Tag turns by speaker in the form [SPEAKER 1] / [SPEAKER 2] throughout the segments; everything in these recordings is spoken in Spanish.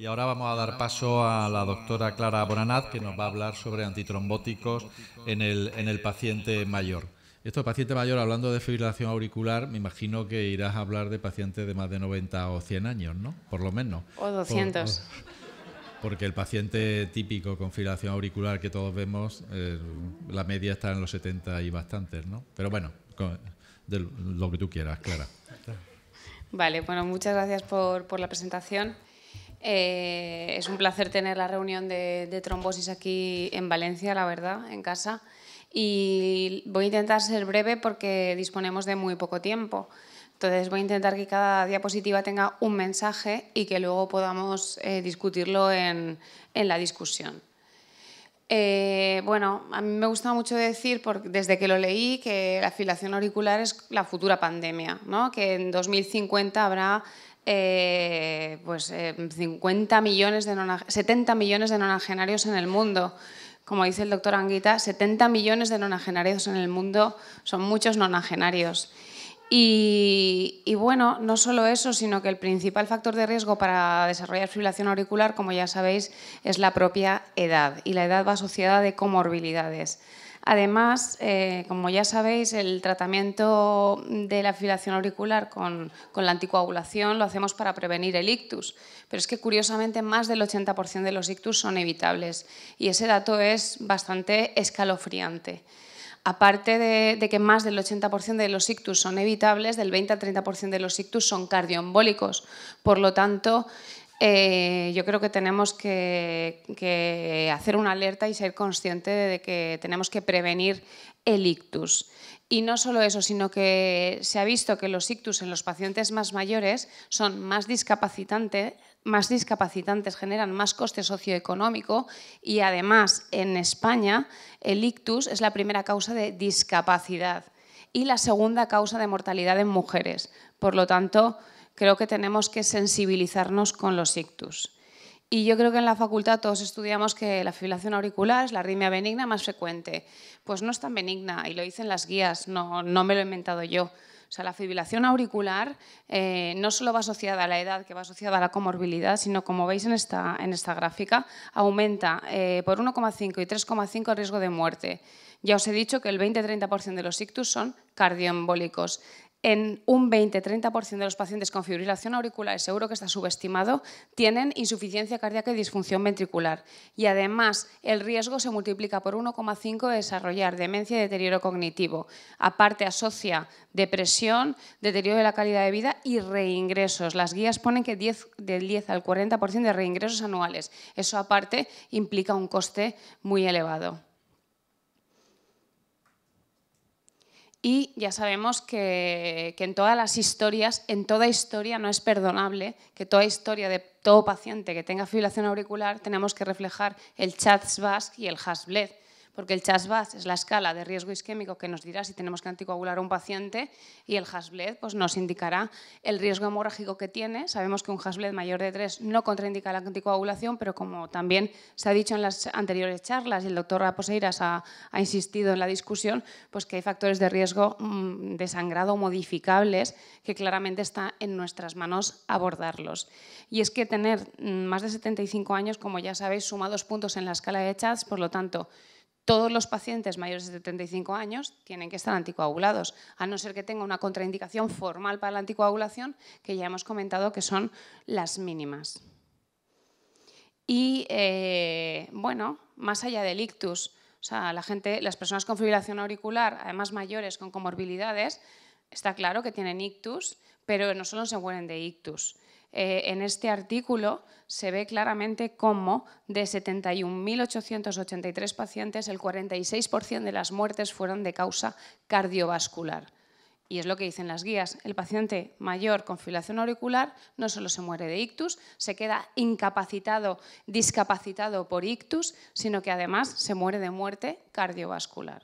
[SPEAKER 1] Y ahora
[SPEAKER 2] vamos a dar paso a la doctora Clara Bonanat, que nos va a hablar sobre antitrombóticos en el, paciente mayor. Esto, paciente mayor, hablando de fibrilación auricular, me imagino que irás a hablar de pacientes de más de 90 o 100 años, ¿no? Por lo menos. O 200. porque el paciente típico con fibrilación auricular que todos vemos, eh, la media está en los 70 y bastantes, ¿no? Pero bueno, lo que tú quieras, Clara.
[SPEAKER 3] Vale, bueno, muchas gracias por, por la presentación. Eh, es un placer tener la reunión de, trombosis aquí en Valencia, la verdad, en casa. Y voy a intentar ser breve porque disponemos de muy poco tiempo. Entonces voy a intentar que cada diapositiva tenga un mensaje y que luego podamos eh, discutirlo en, la discusión. Eh, bueno, a mí me gusta mucho decir, desde que lo leí, que la afilación auricular es la futura pandemia, que en 2050 habrá eh, pues, 50 eh, millones de 70 millones de nonagenarios en el mundo. Como dice el doctor Anguita, 70 millones de nonagenarios en el mundo son muchos nonagenarios. Y, y, bueno, no solo eso, sino que el principal factor de riesgo para desarrollar fibrilación auricular, como ya sabéis, es la propia edad. Y la edad va asociada de comorbilidades. Además, eh, como ya sabéis, el tratamiento de la fibrilación auricular con, la anticoagulación lo hacemos para prevenir el ictus, pero es que curiosamente más del 80% de los ictus son evitables y ese dato es bastante escalofriante. Aparte de, de que más del 80% de los ictus son evitables, del 20 al 30% de los ictus son cardioembólicos. Por lo tanto, eh, yo creo que tenemos que, hacer una alerta y ser consciente de que tenemos que prevenir el ictus. Y no solo eso, sino que se ha visto que los ictus en los pacientes más mayores son más discapacitantes, más discapacitantes generan más coste socioeconómico y además en España el ictus es la primera causa de discapacidad y la segunda causa de mortalidad en mujeres. Por lo tanto, creo que tenemos que sensibilizarnos con los ictus. Y yo creo que en la facultad todos estudiamos que la fibrilación auricular es la arritmia benigna más frecuente. Pues no es tan benigna, y lo dicen las guías, no, no me lo he inventado yo. O sea, la fibrilación auricular eh, no solo va asociada a la edad, que va asociada a la comorbilidad, sino, como veis en esta, en esta gráfica, aumenta eh, por 1,5 y 3,5 el riesgo de muerte. Ya os he dicho que el 20-30% de los ictus son cardioembólicos en un 20-30% de los pacientes con fibrilación auricular, seguro que está subestimado, tienen insuficiencia cardíaca y disfunción ventricular. Y además, el riesgo se multiplica por 1,5 de desarrollar demencia y deterioro cognitivo. Aparte, asocia depresión, deterioro de la calidad de vida y reingresos. Las guías ponen que del 10 al 40% de reingresos anuales. Eso aparte implica un coste muy elevado. Y ya sabemos que, en todas las historias, en toda historia no es perdonable que toda historia de todo paciente que tenga fibrilación auricular tenemos que reflejar el chats y el HAS-BLED porque el CHAS-VAS es la escala de riesgo isquémico que nos dirá si tenemos que anticoagular a un paciente y el HASBLED pues, nos indicará el riesgo hemorrágico que tiene. Sabemos que un HASBLED mayor de 3 no contraindica la anticoagulación, pero como también se ha dicho en las anteriores charlas y el doctor Raposeiras ha, insistido en la discusión, pues que hay factores de riesgo mm, de sangrado modificables que claramente está en nuestras manos abordarlos. Y es que tener mm, más de 75 años, como ya sabéis, suma dos puntos en la escala de CHAS, por lo tanto, todos los pacientes mayores de 75 años tienen que estar anticoagulados, a no ser que tenga una contraindicación formal para la anticoagulación, que ya hemos comentado que son las mínimas. Y eh, bueno, más allá del ictus, sea, la gente, las personas con fibrilación auricular, además mayores con comorbilidades, está claro que tienen ictus, pero no solo se mueren de ictus. Eh, en este artículo se ve claramente cómo de 71.883 pacientes el 46% de las muertes fueron de causa cardiovascular. Y es lo que dicen las guías. El paciente mayor con filación auricular no solo se muere de ictus, se queda incapacitado, discapacitado por ictus, sino que además se muere de muerte cardiovascular.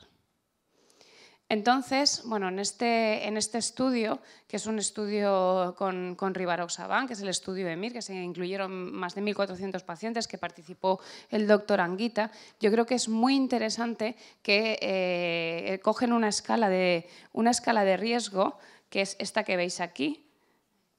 [SPEAKER 3] Entonces, bueno, este, en este, estudio, que es un estudio con, con Rivaroxaban, que es el estudio de MIR, que se incluyeron más de 1.400 pacientes, que participó el doctor Anguita, yo creo que es muy interesante que eh, cogen una escala, de, riesgo, que es esta que veis aquí,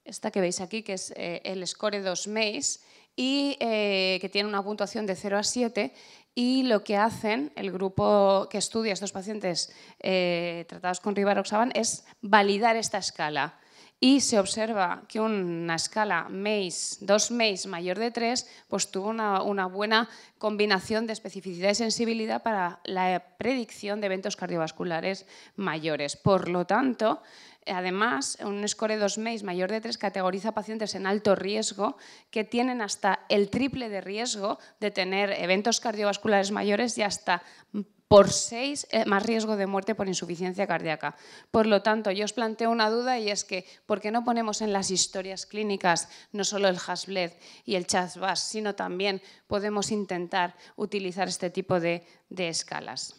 [SPEAKER 3] esta que veis aquí, que es eh, el score 2 MACE, y eh, que tiene una puntuación de 0 a 7 y lo que hacen, el grupo que estudia estos pacientes eh, tratados con rivaroxaban, es validar esta escala. Y se observa que una escala MACE, 2 MACE mayor de 3, pues tuvo una buena combinación de especificidad y sensibilidad para la predicción de eventos cardiovasculares mayores. Por lo tanto, Además, un score 2 meses mayor de 3 categoriza pacientes en alto riesgo que tienen hasta el triple de riesgo de tener eventos cardiovasculares mayores y hasta por seis eh, más riesgo de muerte por insuficiencia cardíaca. Por lo tanto, yo os planteo una duda y es que, ¿por qué no ponemos en las historias clínicas no solo el HASBLED y el CHASBAS, sino también podemos intentar utilizar este tipo de escalas?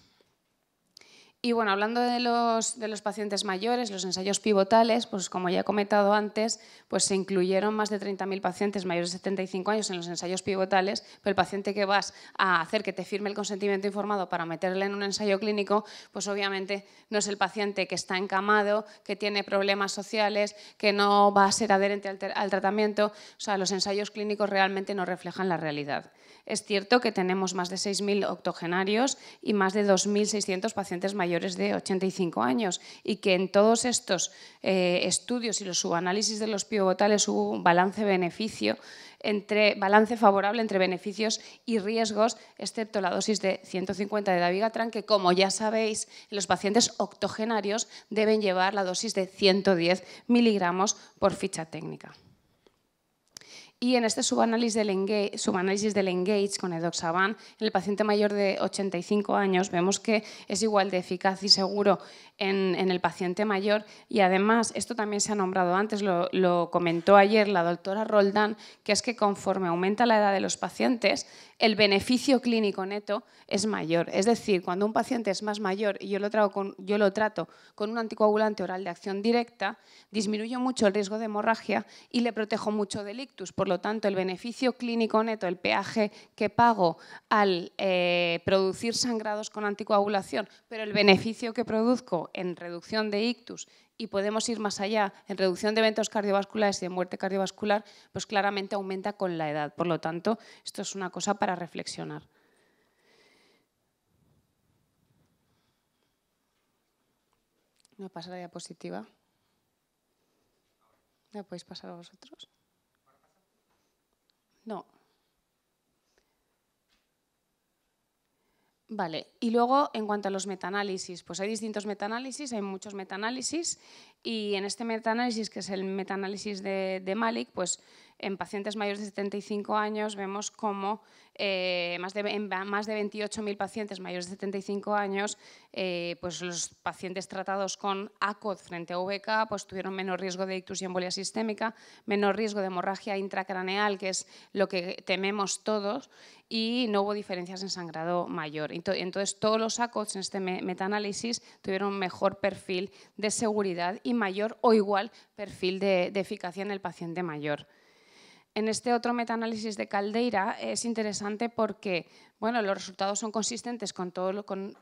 [SPEAKER 3] Y bueno, hablando de los, de los, pacientes mayores, los ensayos pivotales, pues como ya he comentado antes, pues se incluyeron más de 30.000 pacientes mayores de 75 años en los ensayos pivotales, pero el paciente que vas a hacer que te firme el consentimiento informado para meterle en un ensayo clínico, pues obviamente no es el paciente que está encamado, que tiene problemas sociales, que no va a ser adherente al, al tratamiento. O sea, los ensayos clínicos realmente no reflejan la realidad. Es cierto que tenemos más de 6.000 octogenarios y más de 2.600 pacientes mayores mayores de 85 años y que en todos estos eh, estudios y los subanálisis de los pivotales hubo un balance beneficio entre balance favorable entre beneficios y riesgos, excepto la dosis de 150 de Davigatran, que como ya sabéis, los pacientes octogenarios deben llevar la dosis de 110 miligramos por ficha técnica. Y en este subanálisis del, engage, subanálisis del con Edoxaban, en el paciente mayor de 85 años, vemos que es igual de eficaz y seguro en, el paciente mayor. Y además, esto también se ha nombrado antes, lo, lo comentó ayer la doctora Roldán, que es que conforme aumenta la edad de los pacientes, el beneficio clínico neto es mayor. Es decir, cuando un paciente es más mayor y yo lo, trato con un anticoagulante oral de acción directa, disminuyo mucho el riesgo de hemorragia y le protejo mucho del ictus. Por lo tanto, el beneficio clínico neto, el peaje que pago al eh, producir sangrados con anticoagulación, pero el beneficio que produzco en reducción de ictus y podemos ir más allá. En reducción de eventos cardiovasculares y en muerte cardiovascular, pues claramente aumenta con la edad. Por lo tanto, esto es una cosa para reflexionar. No pasa la diapositiva. ¿La podéis pasar a vosotros? No. Vale, y luego en cuanto a los metaanálisis, pues hay distintos metaanálisis, hay muchos metaanálisis, y en este metaanálisis, que es el metaanálisis de, de Malik, pues en pacientes mayores de 75 años vemos como eh, más de, en más de 28.000 pacientes mayores de 75 años, eh, pues los pacientes tratados con ACOD frente a VK pues tuvieron menor riesgo de ictus y embolia sistémica, menor riesgo de hemorragia intracraneal, que es lo que tememos todos, y no hubo diferencias en sangrado mayor. Entonces, todos los ACOD en este metaanálisis tuvieron mejor perfil de seguridad y mayor o igual perfil de eficacia en el paciente mayor. En este otro metaanálisis de Caldeira es interesante porque bueno, los resultados son consistentes con,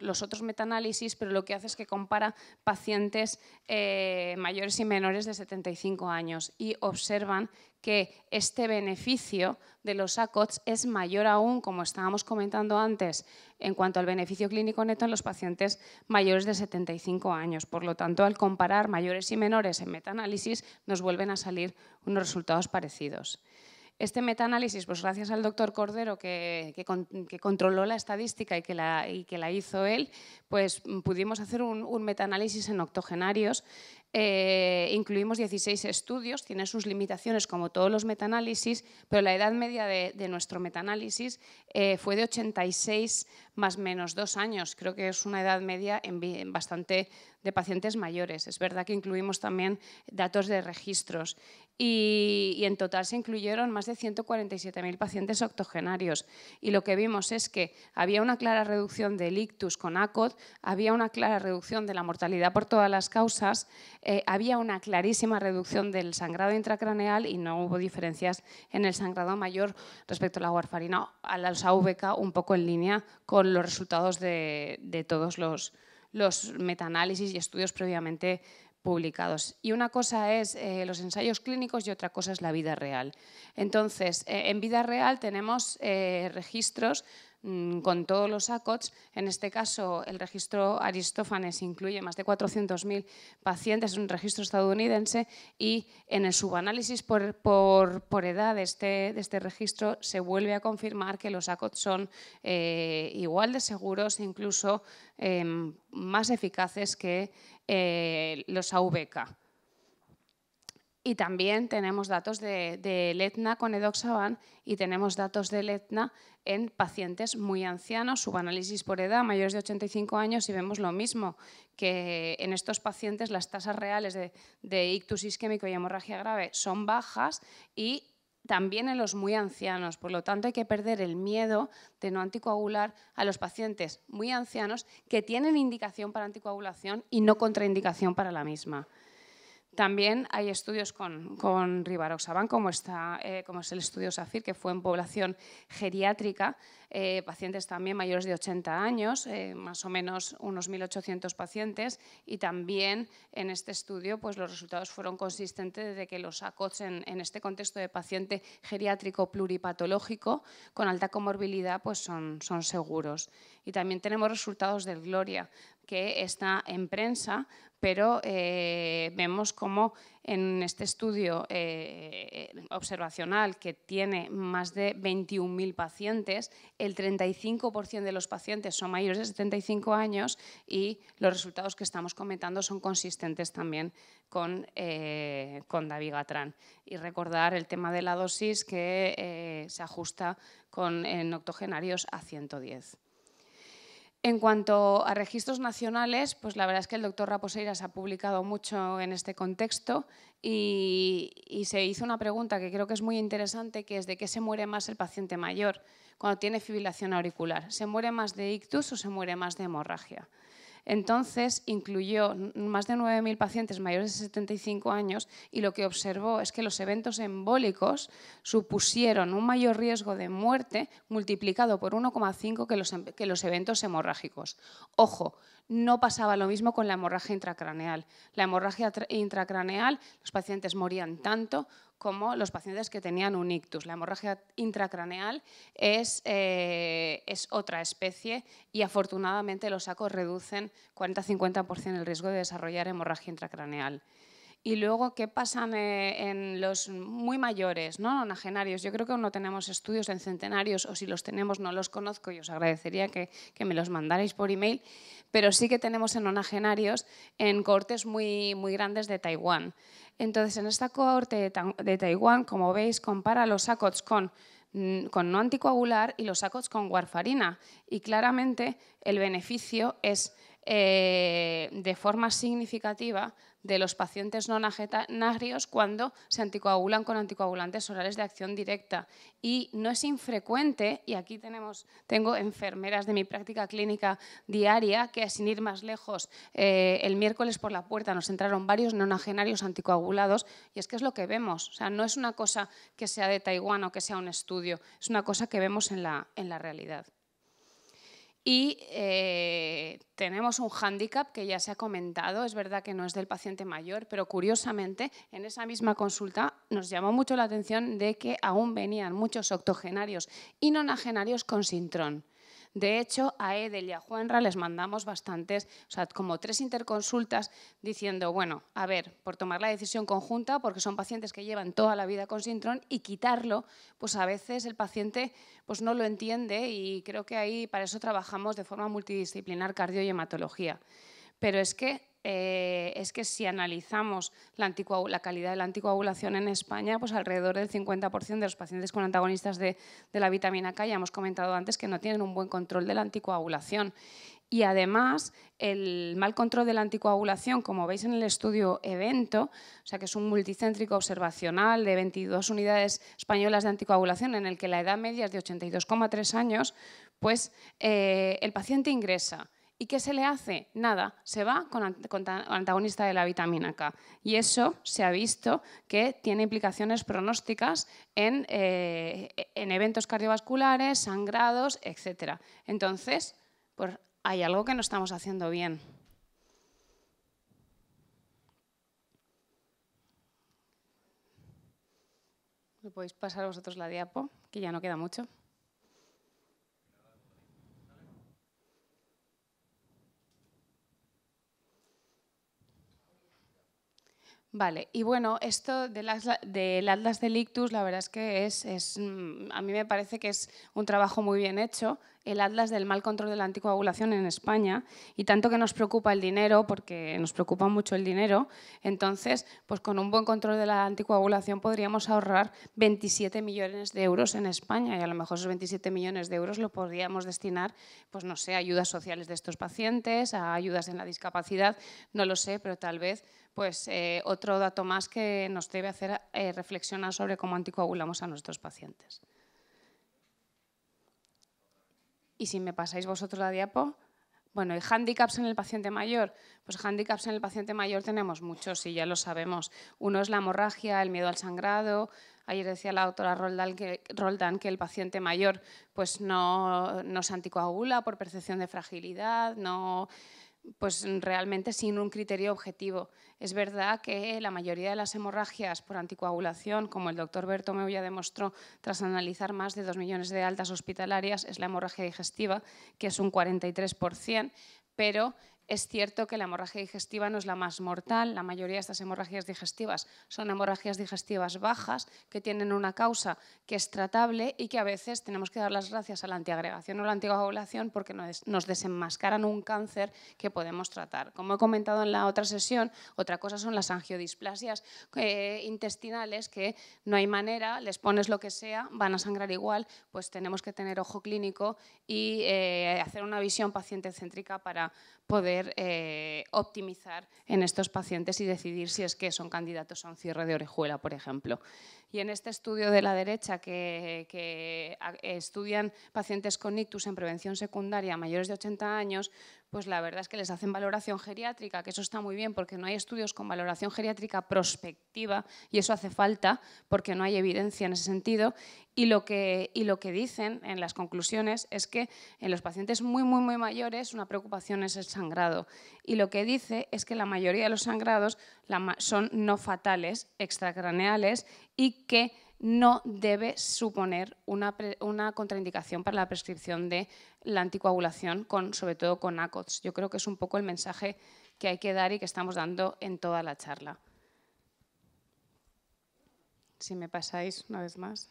[SPEAKER 3] los otros metaanálisis, pero lo que hace es que compara pacientes eh, mayores y menores de 75 años y observan que este beneficio de los ACOTS es mayor aún, como estábamos comentando antes, en cuanto al beneficio clínico neto en los pacientes mayores de 75 años. Por lo tanto, al comparar mayores y menores en metaanálisis, nos vuelven a salir unos resultados parecidos. Este metaanálisis, pues gracias al doctor Cordero que, controló la estadística y que la, que la, hizo él, pues mm, pudimos hacer un, un metaanálisis en octogenarios eh, incluimos 16 estudios, tiene sus limitaciones como todos los metaanálisis, pero la edad media de, nuestro metaanálisis eh, fue de 86 más menos dos años. Creo que es una edad media en, bastante de pacientes mayores. Es verdad que incluimos también datos de registros y, en total se incluyeron más de 147.000 pacientes octogenarios. Y lo que vimos es que había una clara reducción del ictus con ACOD, había una clara reducción de la mortalidad por todas las causas, eh, había una clarísima reducción del sangrado intracraneal y no hubo diferencias en el sangrado mayor respecto a la warfarina, a la AVK, un poco en línea con los resultados de, todos los, los metaanálisis y estudios previamente publicados. Y una cosa es eh, los ensayos clínicos y otra cosa es la vida real. Entonces, eh, en vida real tenemos registros Mm, con todos los ACOTS. En este caso, el registro Aristófanes incluye más de 400.000 pacientes, es un registro estadounidense, y en el subanálisis por, por, edad este, de este, registro se vuelve a confirmar que los ACOTS son eh, igual de seguros, e incluso em, más eficaces que eh, los AVK. Y también tenemos datos de, de ETNA con edoxaban y tenemos datos de ETNA en pacientes muy ancianos, subanálisis por edad, mayores de 85 años, y vemos lo mismo, que en estos pacientes las tasas reales de, de ictus isquémico y hemorragia grave son bajas y también en los muy ancianos. Por lo tanto, hay que perder el miedo de no anticoagular a los pacientes muy ancianos que tienen indicación para anticoagulación y no contraindicación para la misma. También hay estudios con, con eh, como, es el estudio SAFIR, que fue en población geriátrica, eh, pacientes también mayores de 80 años, eh, más o menos unos 1.800 pacientes, y también en este estudio pues, los resultados fueron consistentes de que los ACOTS en, este contexto de paciente geriátrico pluripatológico con alta comorbilidad pues, son, son seguros. Y también tenemos resultados del Gloria, que está en prensa pero eh, vemos cómo en este estudio eh, observacional que tiene más de 21.000 pacientes, el 35% de los pacientes son mayores de 75 años y los resultados que estamos comentando son consistentes también con, David eh, con Y recordar el tema de la dosis que se ajusta con, en octogenarios a 110. En cuanto a registros nacionales, pues la verdad es que el doctor Raposeiras ha publicado mucho en este contexto y, se hizo una pregunta que creo que es muy interesante, que es de qué se muere más el paciente mayor cuando tiene fibrilación auricular. ¿Se muere más de ictus o se muere más de hemorragia? Entonces incluyó más de 9.000 pacientes mayores de 75 años y lo que observó es que los eventos embólicos supusieron un mayor riesgo de muerte multiplicado por 1,5 que los, em, que los eventos hemorrágicos. Ojo, no pasaba lo mismo con la hemorragia intracraneal. La hemorragia intracraneal, los pacientes morían tanto como los pacientes que tenían un ictus. La hemorragia intracraneal es, eh, es otra especie y afortunadamente los sacos reducen 40-50% el riesgo de desarrollar hemorragia intracraneal y luego qué pasan en los muy mayores, ¿no? nonagenarios. Yo creo que aún no tenemos estudios en centenarios o si los tenemos no los conozco y os agradecería que, me los mandarais por email, pero sí que tenemos en nonagenarios en cortes muy, muy grandes de Taiwán. Entonces, en esta cohorte de, Taiwán, como veis, compara los sacots con mm, con no anticoagular y los sacos con warfarina. Y claramente el beneficio es eh, de forma significativa de los pacientes nonagenarios cuando se anticoagulan con anticoagulantes orales de acción directa. Y no es infrecuente, y aquí tenemos, tengo enfermeras de mi práctica clínica diaria que sin ir más lejos, eh, el miércoles por la puerta nos entraron varios nonagenarios anticoagulados y es que es lo que vemos. O sea, no es una cosa que sea de Taiwán o que sea un estudio, es una cosa que vemos en la, en la realidad. Y eh, tenemos un hándicap que ya se ha comentado, es verdad que no es del paciente mayor, pero curiosamente en esa misma consulta nos llamó mucho la atención de que aún venían muchos octogenarios y nonagenarios con sintrón. De hecho, a Edel y a Juanra les mandamos bastantes, o sea, como tres interconsultas diciendo, bueno, a ver, por tomar la decisión conjunta, porque son pacientes que llevan toda la vida con síndrome y quitarlo, pues a veces el paciente pues no lo entiende y creo que ahí para eso trabajamos de forma multidisciplinar cardio y hematología. Pero es que eh, es que si analizamos la, calidad de la anticoagulación en España, pues alrededor del 50% de los pacientes con antagonistas de, la vitamina K, ya hemos comentado antes, que no tienen un buen control de la anticoagulación. Y además, el mal control de la anticoagulación, como veis en el estudio Evento, o sea que es un multicéntrico observacional de 22 unidades españolas de anticoagulación, en el que la edad media es de 82,3 años, pues eh, el paciente ingresa ¿Y qué se le hace? Nada, se va con, antagonista de la vitamina K. Y eso se ha visto que tiene implicaciones pronósticas en, eh, eventos cardiovasculares, sangrados, etc. Entonces, pues, hay algo que no estamos haciendo bien. ¿Me podéis pasar vosotros la diapo? Que ya no queda mucho. Vale, y bueno, esto del Atlas, del Atlas la verdad es que es, es, mm, a mí me parece que es un trabajo muy bien hecho, el Atlas del Mal Control de la Anticoagulación en España y tanto que nos preocupa el dinero, porque nos preocupa mucho el dinero, entonces, pues con un buen control de la anticoagulación podríamos ahorrar 27 millones de euros en España y a lo mejor esos 27 millones de euros lo podríamos destinar, pues no sé, a ayudas sociales de estos pacientes, a ayudas en la discapacidad, no lo sé, pero tal vez pues eh, otro dato más que nos debe hacer eh, reflexionar sobre cómo anticoagulamos a nuestros pacientes. Y si me pasáis vosotros la diapo, bueno, ¿y hándicaps en el paciente mayor? Pues hándicaps en el paciente mayor tenemos muchos y ya lo sabemos. Uno es la hemorragia, el miedo al sangrado. Ayer decía la doctora Roldán que, que el paciente mayor pues no, no se anticoagula por percepción de fragilidad, no, pues mm, realmente sin un criterio objetivo. Es verdad que la mayoría de las hemorragias por anticoagulación, como el doctor me ya demostró tras analizar más de dos millones de altas hospitalarias, es la hemorragia digestiva, que es un 43%, pero es cierto que la hemorragia digestiva no es la más mortal, la mayoría de estas hemorragias digestivas son hemorragias digestivas bajas que tienen una causa que es tratable y que a veces tenemos que dar las gracias a la antiagregación o la anticoagulación porque nos desenmascaran un cáncer que podemos tratar. Como he comentado en la otra sesión, otra cosa son las angiodisplasias eh, intestinales que no hay manera, les pones lo que sea, van a sangrar igual, pues tenemos que tener ojo clínico y eh, hacer una visión paciente céntrica para poder eh, optimizar en estos pacientes y decidir si es que son candidatos a un cierre de orejuela, por ejemplo. Y en este estudio de la derecha que, que ah, estudian pacientes con ictus en prevención secundaria mayores de 80 años, pues la verdad es que les hacen valoración geriátrica, que eso está muy bien porque no hay estudios con valoración geriátrica prospectiva y eso hace falta porque no hay evidencia en ese sentido. Y lo que, lo que dicen en las conclusiones es que en los pacientes muy, muy, muy mayores una preocupación es el sangrado. Y lo que dice es que la mayoría de los sangrados son no fatales, extracraneales y que no debe suponer una, contraindicación para la prescripción de la anticoagulación, con, sobre todo con ACOTS. Yo creo que es un poco el mensaje que hay que dar y que estamos dando en toda la charla. Si me pasáis una vez más.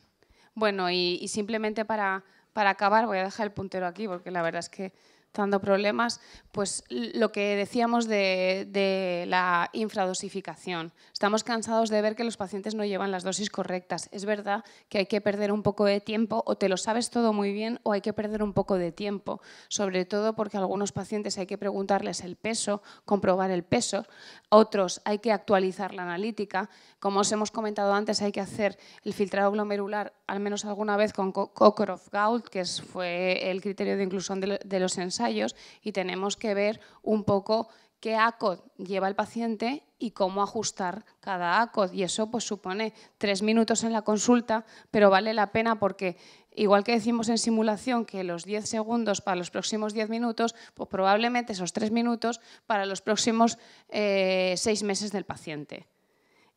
[SPEAKER 3] Bueno, y, simplemente para acabar, voy a dejar el puntero aquí porque la verdad es que dando problemas, pues lo que decíamos de, la infradosificación. Estamos cansados de ver que los pacientes no llevan las dosis correctas. Es verdad que hay que perder un poco de tiempo, o te lo sabes todo muy bien, o hay que perder un poco de tiempo, sobre todo porque a algunos pacientes hay que preguntarles el peso, comprobar el peso, otros hay que actualizar la analítica, como os hemos comentado antes, hay que hacer el filtrado glomerular al menos alguna vez con cockcroft gault que fue el criterio de inclusión de los ensayos, y tenemos que ver un poco qué ACOD lleva el paciente y cómo ajustar cada ACOD. Y eso pues, supone tres minutos en la consulta, pero vale la pena porque, igual que decimos en simulación que los 10 segundos para los próximos 10 minutos, pues, probablemente esos tres minutos para los próximos eh, seis meses del paciente.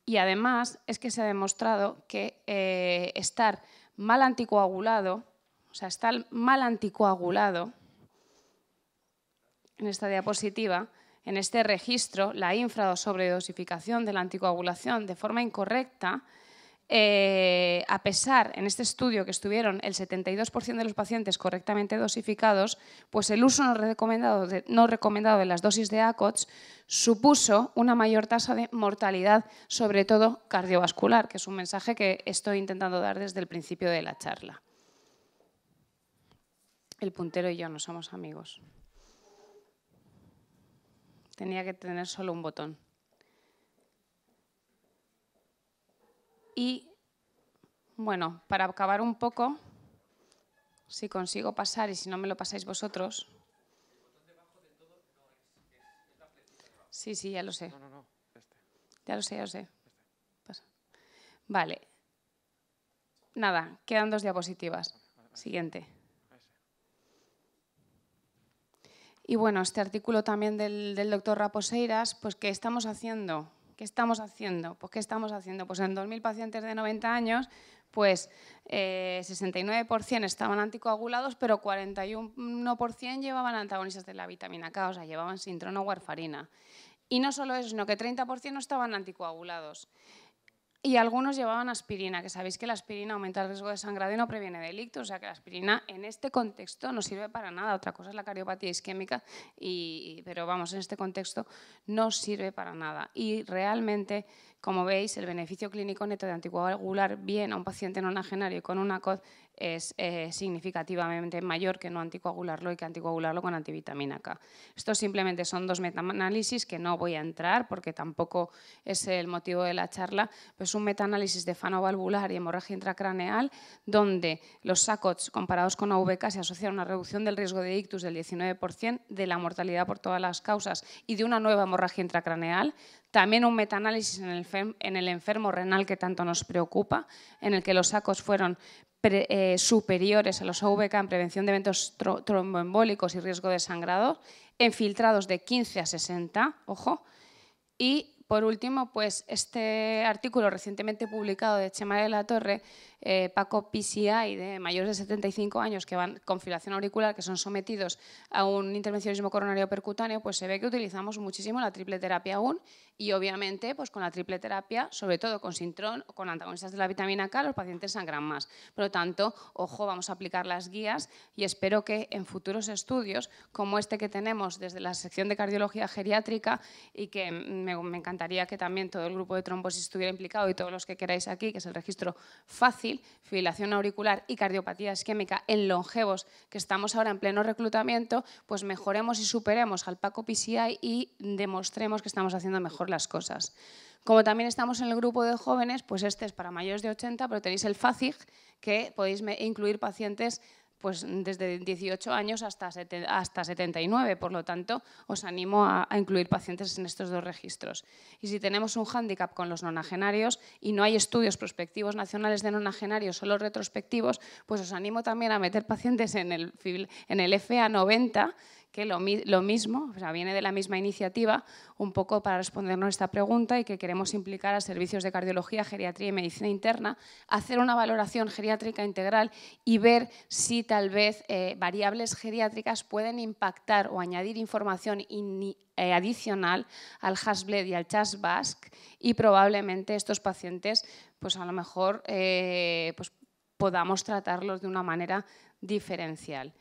[SPEAKER 3] Y además es que se ha demostrado que eh, estar mal anticoagulado, o sea, estar mal anticoagulado, en esta diapositiva, en este registro, la infra o sobredosificación de la anticoagulación de forma incorrecta, eh, a pesar, en este estudio que estuvieron el 72% de los pacientes correctamente dosificados, pues el uso no recomendado de las dosis de ACOTS supuso una mayor tasa de mortalidad, sobre todo cardiovascular, que es un mensaje que estoy intentando dar desde el principio de la charla. El puntero y yo no somos amigos. Tenía que tener solo un botón. Y bueno, para acabar un poco, si consigo pasar y si no me lo pasáis vosotros. Sí, sí, ya lo sé. Este. Ya lo sé, ya lo sé. Vale. Nada, quedan dos diapositivas. Siguiente. Y bueno, este artículo también del, doctor Raposeiras, pues ¿qué estamos haciendo? ¿Qué estamos haciendo? Pues ¿qué estamos haciendo? Pues en 2.000 pacientes de 90 años, pues 69% eh, estaban anticoagulados, pero 41% llevaban antagonistas de la vitamina K, o sea, llevaban sintrón o warfarina. Y no solo eso, sino que 30% no estaban anticoagulados y algunos llevaban aspirina, que sabéis que la aspirina aumenta el riesgo de sangrado y no previene delitos, o sea que la aspirina en este contexto no sirve para nada. Otra cosa es la cardiopatía isquémica, y, pero vamos, en este contexto no sirve para nada. Y realmente, como veis, el beneficio clínico neto de anticoagular bien a un paciente nonagenario con una COD es eh, significativamente mayor que no anticoagularlo y que anticoagularlo con antivitamina K. Estos simplemente son dos metaanálisis que no voy a entrar porque tampoco es el motivo de la charla, pues un metaanálisis de fanovalvular y hemorragia intracraneal donde los SACOTS comparados con AVK se asocian a una reducción del riesgo de ictus del 19%, de la mortalidad por todas las causas y de una nueva hemorragia intracraneal también un metaanálisis en el, enfermo renal que tanto nos preocupa, en el que los sacos fueron eh, superiores a los OVK en prevención de eventos tromboembólicos y riesgo de sangrado, en filtrados de 15 a 60, ojo. Y por último, pues este artículo recientemente publicado de Chema de la Torre eh, Paco PCI de mayores de 75 años que van con filación auricular, que son sometidos a un intervencionismo coronario percutáneo, pues se ve que utilizamos muchísimo la triple terapia aún y obviamente pues con la triple terapia, sobre todo con sintrón o con antagonistas de la vitamina K, los pacientes sangran más. Por lo tanto, ojo, vamos a aplicar las guías y espero que en futuros estudios, como este que tenemos desde la sección de cardiología geriátrica y que me, me encantaría que también todo el grupo de trombosis estuviera implicado y todos los que queráis aquí, que es el registro fácil, filación auricular y cardiopatía isquémica en longevos, que estamos ahora en pleno reclutamiento, pues mejoremos y superemos al PACO PCI y demostremos que estamos haciendo mejor las cosas. Como también estamos en el grupo de jóvenes, pues este es para mayores de 80, pero tenéis el FACIG, que podéis incluir pacientes pues desde 18 años hasta, hasta 79. Por lo tanto, os animo a, incluir pacientes en estos dos registros. Y si tenemos un hándicap con los nonagenarios y no hay estudios prospectivos nacionales de nonagenarios, solo retrospectivos, pues os animo también a meter pacientes en el, en el FA90 que lo, mismo, viene de la misma iniciativa, un poco para respondernos esta pregunta y que queremos implicar a servicios de cardiología, geriatría y medicina interna, hacer una valoración geriátrica integral y ver si tal vez eh, variables geriátricas pueden impactar o añadir información eh, adicional al Hasbled y al chas y probablemente estos pacientes, pues a lo mejor eh, pues podamos tratarlos de una manera diferencial.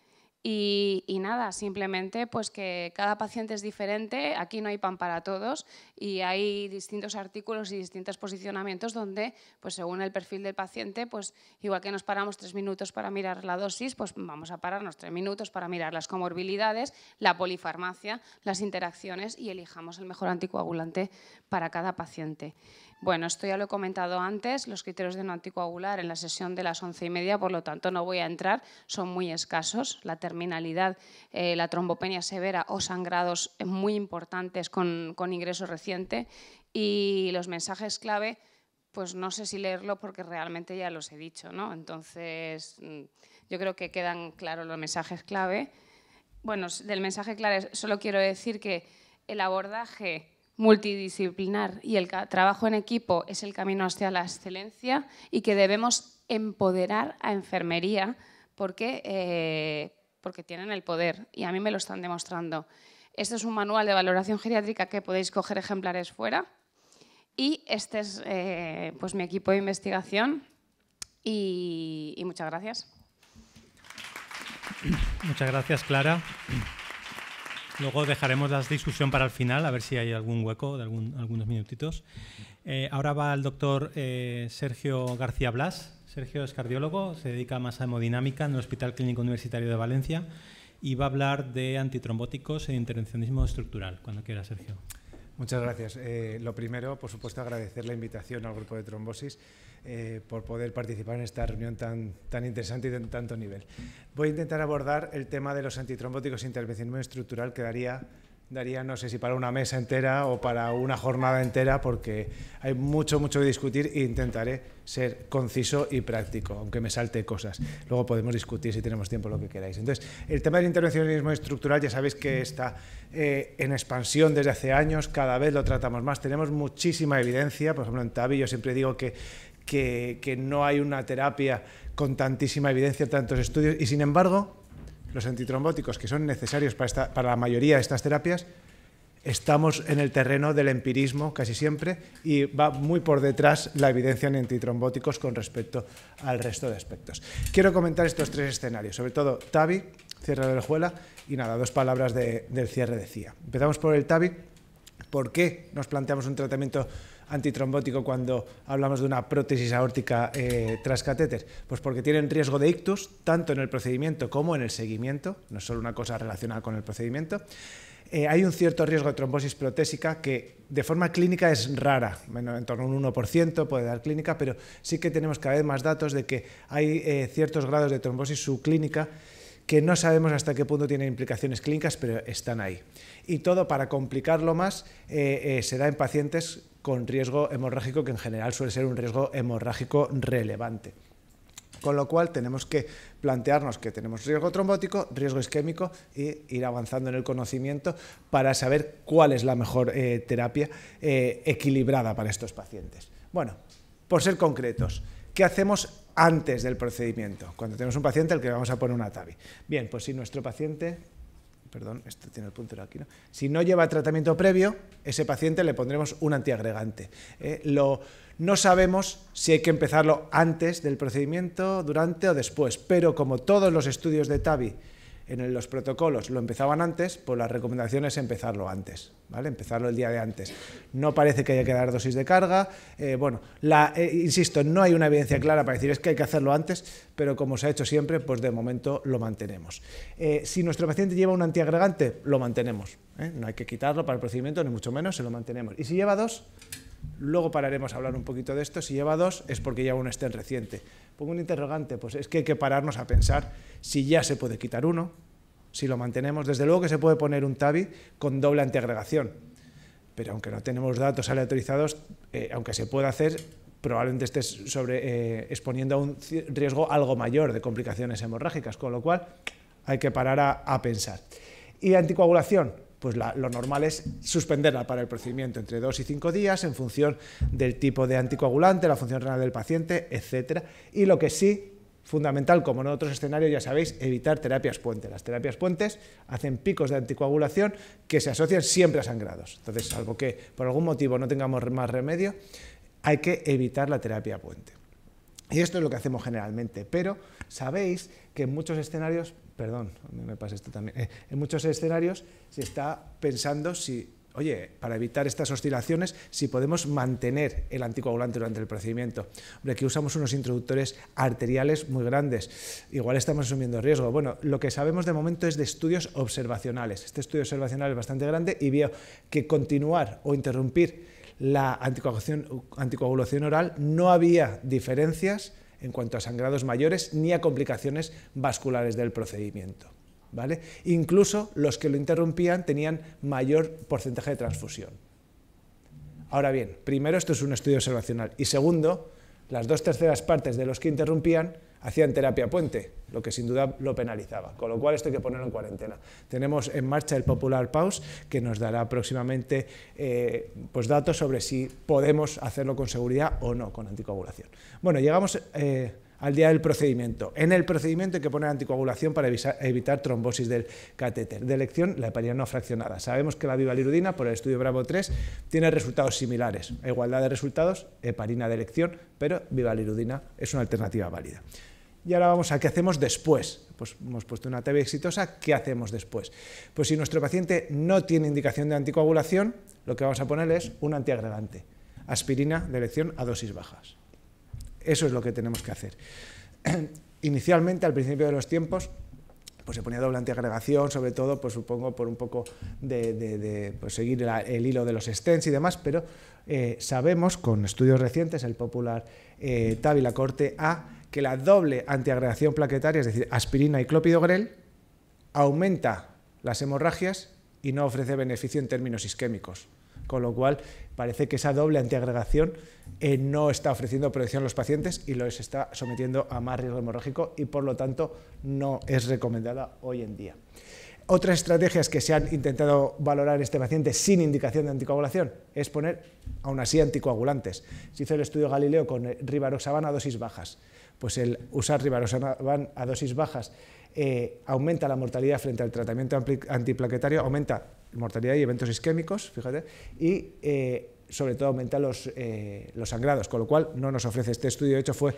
[SPEAKER 3] Y, nada, simplemente pues que cada paciente es diferente, aquí no hay pan para todos y hay distintos artículos y distintos posicionamientos donde, pues según el perfil del paciente, pues igual que nos paramos tres minutos para mirar la dosis, pues vamos a pararnos tres minutos para mirar las comorbilidades, la polifarmacia, las interacciones y elijamos el mejor anticoagulante para cada paciente. Bueno, esto ya lo he comentado antes, los criterios de no anticoagular en la sesión de las once y media, por lo tanto no voy a entrar, son muy escasos, la eh, la trombopenia severa o sangrados muy importantes con, ingreso reciente. Y los mensajes clave, pues no sé si leerlo porque realmente ya los he dicho, ¿no? Entonces, mm, yo creo que quedan claros los mensajes clave. Bueno, del mensaje clave solo quiero decir que el abordaje multidisciplinar y el trabajo en equipo es el camino hacia la excelencia y que debemos empoderar a enfermería porque eh, porque tienen el poder y a mí me lo están demostrando. Este es un manual de valoración geriátrica que podéis coger ejemplares fuera. Y este es eh, pues mi equipo de investigación. Y, muchas gracias.
[SPEAKER 1] Muchas gracias, Clara. Luego dejaremos la discusión para el final, a ver si hay algún hueco de algún, algunos minutitos. Eh, ahora va el doctor eh,
[SPEAKER 2] Sergio García Blas. Sergio es cardiólogo, se dedica más a hemodinámica en el Hospital Clínico Universitario de Valencia y va a hablar de antitrombóticos e intervencionismo estructural. Cuando quiera, Sergio. Muchas
[SPEAKER 1] gracias. Eh, lo primero, por supuesto, agradecer la invitación al grupo de trombosis eh, por poder participar en esta reunión tan, tan interesante y de tanto nivel. Voy a intentar abordar el tema de los antitrombóticos e intervencionismo estructural que daría daría, no sé si para una mesa entera o para una jornada entera, porque hay mucho, mucho que discutir e intentaré ser conciso y práctico, aunque me salte cosas. Luego podemos discutir si tenemos tiempo lo que queráis. Entonces, el tema del intervencionismo estructural ya sabéis que está eh, en expansión desde hace años, cada vez lo tratamos más, tenemos muchísima evidencia, por ejemplo, en TAVI yo siempre digo que, que, no hay una terapia con tantísima evidencia, tantos estudios, y sin embargo los antitrombóticos que son necesarios para, la mayoría de estas terapias, estamos en el terreno del empirismo casi siempre y va muy por detrás la evidencia en antitrombóticos con respecto al resto de aspectos. Quiero comentar estos tres escenarios, sobre todo TAVI, cierre de la y nada, dos palabras del cierre de CIA. Empezamos por el TAVI. ¿Por qué nos planteamos un tratamiento antitrombótico cuando hablamos de una prótesis aórtica eh, tras catéter? Pues porque tienen riesgo de ictus tanto en el procedimiento como en el seguimiento, no es solo una cosa relacionada con el procedimiento. Eh, hay un cierto riesgo de trombosis protésica que de forma clínica es rara, en torno a un 1% puede dar clínica, pero sí que tenemos cada vez más datos de que hay eh, ciertos grados de trombosis subclínica que no sabemos hasta qué punto tienen implicaciones clínicas, pero están ahí y todo para complicarlo más será eh, eh, se da en pacientes con riesgo hemorrágico, que en general suele ser un riesgo hemorrágico relevante. Con lo cual tenemos que plantearnos que tenemos riesgo trombótico, riesgo isquémico e ir avanzando en el conocimiento para saber cuál es la mejor eh, terapia equilibrada para estos pacientes. Bueno, por ser concretos, ¿qué hacemos antes del procedimiento? Cuando tenemos un paciente al que vamos a poner una TAVI. Bien, pues si nuestro paciente perdón, este tiene el puntero aquí, Si no lleva tratamiento previo, ese paciente le pondremos un antiagregante. Eh, no sabemos si hay que empezarlo antes del procedimiento, durante o después, pero como todos los estudios de TAVI en los protocolos lo empezaban antes, pues la recomendación es empezarlo antes, ¿vale? Empezarlo el día de antes. No parece que haya que dar dosis de carga. Eh, bueno, eh, insisto, no hay una evidencia clara para decir es que hay que hacerlo antes, pero como se ha hecho siempre, pues de momento lo mantenemos. Eh, si nuestro paciente lleva un antiagregante, lo mantenemos. No hay que quitarlo para el procedimiento, ni mucho menos, se lo mantenemos. Y si lleva dos, luego pararemos a hablar un poquito de esto. Si lleva dos, es porque lleva un estén reciente Pongo un interrogante, pues es que hay que pararnos a pensar si ya se puede quitar uno, si lo mantenemos. Desde luego que se puede poner un tabi con doble antiagregación, pero aunque no tenemos datos aleatorizados, eh, aunque se pueda hacer, probablemente estés eh, exponiendo a un riesgo algo mayor de complicaciones hemorrágicas, con lo cual hay que parar a, pensar. Y anticoagulación, pues lo normal es suspenderla para el procedimiento entre dos y cinco días en función del tipo de anticoagulante, la función renal del paciente, etc. Y lo que sí, fundamental, como en otros escenarios, ya sabéis, evitar terapias puentes. Las terapias puentes hacen picos de anticoagulación que se asocian siempre a sangrados. Entonces, salvo que por algún motivo no tengamos más remedio, hay que evitar la terapia puente. Y esto es lo que hacemos generalmente, pero sabéis que en muchos escenarios perdón, a mí me pasa esto también, eh, en muchos escenarios se está pensando si, oye, para evitar estas oscilaciones, si podemos mantener el anticoagulante durante el procedimiento. Hombre, aquí usamos unos introductores arteriales muy grandes, igual estamos asumiendo riesgo. Bueno, lo que sabemos de momento es de estudios observacionales. Este estudio observacional es bastante grande y vio que continuar o interrumpir la anticoagulación oral no había diferencias en cuanto a sangrados mayores ni a complicaciones vasculares del procedimiento. ¿vale? Incluso los que lo interrumpían tenían mayor porcentaje de transfusión. Ahora bien, primero esto es un estudio observacional y segundo, las dos terceras partes de los que interrumpían hacían terapia puente, lo que sin duda lo penalizaba, con lo cual esto hay que ponerlo en cuarentena. Tenemos en marcha el Popular Pause, que nos dará próximamente eh, pues datos sobre si podemos hacerlo con seguridad o no con anticoagulación. Bueno, llegamos... Eh, al día del procedimiento. En el procedimiento hay que poner anticoagulación para evitar trombosis del catéter. De elección, la heparina no fraccionada. Sabemos que la bivalirudina, por el estudio Bravo 3, tiene resultados similares. igualdad de resultados, heparina de elección, pero bivalirudina es una alternativa válida. Y ahora vamos a qué hacemos después. Pues hemos puesto una TV exitosa, ¿qué hacemos después? Pues si nuestro paciente no tiene indicación de anticoagulación, lo que vamos a poner es un antiagregante, aspirina de elección a dosis bajas. Eso es lo que tenemos que hacer. Inicialmente, al principio de los tiempos, pues se ponía doble antiagregación, sobre todo, pues supongo, por un poco de, pues seguir el hilo de los stents y demás, pero eh, sabemos con estudios recientes, el popular eh, TAB y la corte A, que la doble antiagregación plaquetaria, es decir, aspirina y clopidogrel, aumenta las hemorragias y no ofrece beneficio en términos isquémicos. Con lo cual, parece que esa doble antiagregación eh, no está ofreciendo protección a los pacientes y los está sometiendo a más riesgo hemorrágico y, por lo tanto, no es recomendada hoy en día. Otras estrategias que se han intentado valorar en este paciente sin indicación de anticoagulación es poner, aún así, anticoagulantes. Se hizo el estudio Galileo con eh, rivaroxaban a dosis bajas. Pues el usar rivaroxaban a dosis bajas eh, aumenta la mortalidad frente al tratamiento antiplaquetario, aumenta mortalidad y eventos isquémicos, fíjate, y eh, sobre todo aumenta los, eh, los, sangrados, con lo cual no nos ofrece este estudio, de hecho fue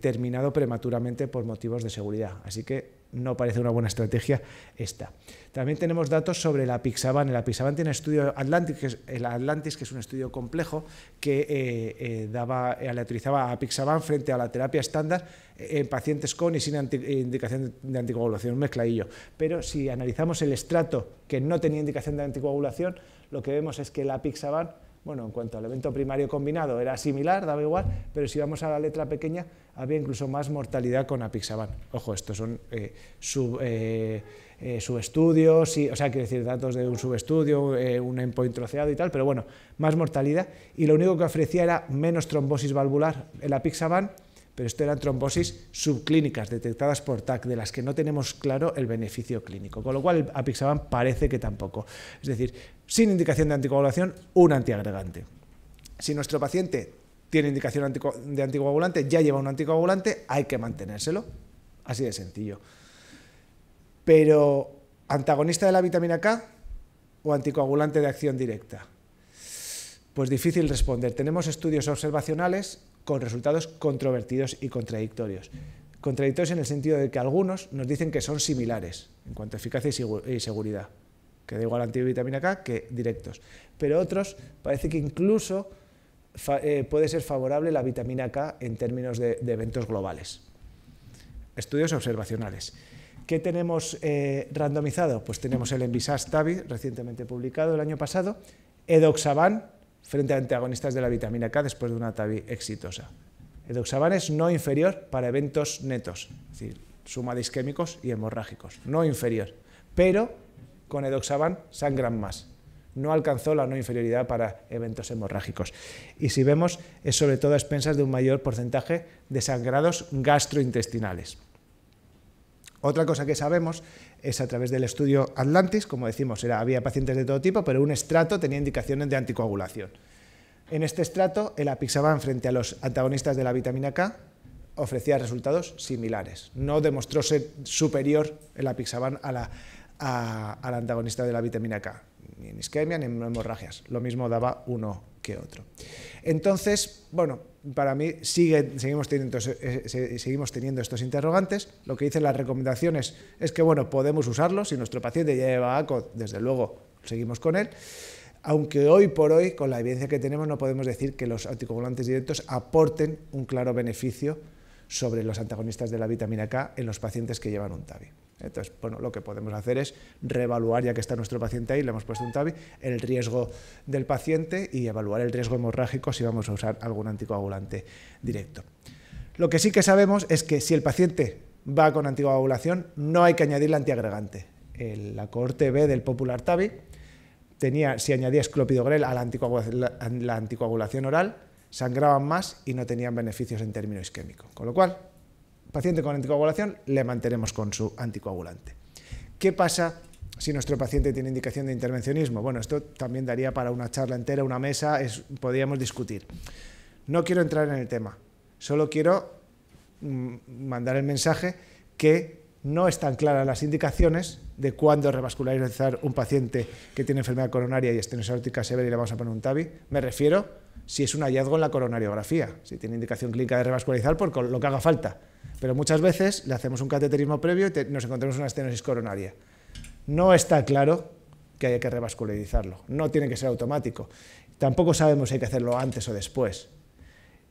[SPEAKER 1] terminado prematuramente por motivos de seguridad. Así que no parece una buena estrategia esta. También tenemos datos sobre la Pixaban. La Pixaban tiene estudio Atlantis, que es, un estudio complejo que eh, eh, daba, aleatorizaba a Pixaban frente a la terapia estándar eh, en pacientes con y sin indicación de anticoagulación, un mezcladillo. Pero si analizamos el estrato que no tenía indicación de anticoagulación, lo que vemos es que la Pixaban bueno, en cuanto al evento primario combinado era similar, daba igual, pero si vamos a la letra pequeña había incluso más mortalidad con apixaban. Ojo, estos son eh, sub, eh, eh, subestudios, o sea, quiero decir datos de un subestudio, un endpoint troceado y tal, pero bueno, más mortalidad y lo único que ofrecía era menos trombosis valvular el apixaban, pero esto eran trombosis subclínicas detectadas por TAC, de las que no tenemos claro el beneficio clínico, con lo cual apixaban parece que tampoco. Es decir, sin indicación de anticoagulación, un antiagregante. Si nuestro paciente tiene indicación de anticoagulante, ya lleva un anticoagulante, hay que mantenérselo. Así de sencillo. Pero, ¿antagonista de la vitamina K o anticoagulante de acción directa? Pues difícil responder. Tenemos estudios observacionales con resultados controvertidos y contradictorios. Contradictorios en el sentido de que algunos nos dicen que son similares en cuanto a eficacia y seguridad, que da igual antivitamina K que directos. Pero otros parece que incluso eh, puede ser favorable la vitamina K en términos de, eventos globales. Estudios observacionales. ¿Qué tenemos eh, randomizado? Pues tenemos el Envisas tabi recientemente publicado el año pasado, Edoxaban frente a antagonistas de la vitamina K después de una tabi exitosa. Edoxaban es no inferior para eventos netos, es decir, suma de isquémicos y hemorrágicos, no inferior, pero con edoxaban sangran más. No alcanzó la no inferioridad para eventos hemorrágicos. Y si vemos, es sobre todo a expensas de un mayor porcentaje de sangrados gastrointestinales. Otra cosa que sabemos es a través del estudio Atlantis, como decimos, era, había pacientes de todo tipo, pero un estrato tenía indicaciones de anticoagulación. En este estrato, el apixaban frente a los antagonistas de la vitamina K ofrecía resultados similares. No demostró ser superior el apixaban a la al antagonista de la vitamina K, ni en isquemia ni en hemorragias. Lo mismo daba uno que otro. Entonces, bueno, para mí seguimos, teniendo, seguimos teniendo estos interrogantes. Lo que dicen las recomendaciones es que, bueno, podemos usarlo Si nuestro paciente lleva ACO, desde luego seguimos con él. Aunque hoy por hoy, con la evidencia que tenemos, no podemos decir que los anticoagulantes directos aporten un claro beneficio sobre los antagonistas de la vitamina K en los pacientes que llevan un TAVI. Entonces, bueno, lo que podemos hacer es reevaluar, ya que está nuestro paciente ahí, le hemos puesto un TAVI, el riesgo del paciente y evaluar el riesgo hemorrágico si vamos a usar algún anticoagulante directo. Lo que sí que sabemos es que si el paciente va con anticoagulación, no hay que añadir la antiagregante. la cohorte B del Popular TAVI tenía, si añadía esclopidogrel a la, anticoagulación, la anticoagulación oral, sangraban más y no tenían beneficios en términos isquémicos. Con lo cual, paciente con anticoagulación le mantenemos con su anticoagulante. ¿Qué pasa si nuestro paciente tiene indicación de intervencionismo? Bueno, esto también daría para una charla entera, una mesa, podríamos discutir. No quiero entrar en el tema, solo quiero mm, mandar el mensaje que no están claras las indicaciones de cuándo revascularizar un paciente que tiene enfermedad coronaria y estenosis aórtica severa y le vamos a poner un TAVI. Me refiero si es un hallazgo en la coronariografía, si tiene indicación clínica de revascularizar por lo que haga falta. Pero muchas veces le hacemos un cateterismo previo y nos encontramos una estenosis coronaria. No está claro que haya que revascularizarlo. No tiene que ser automático. Tampoco sabemos si hay que hacerlo antes o después.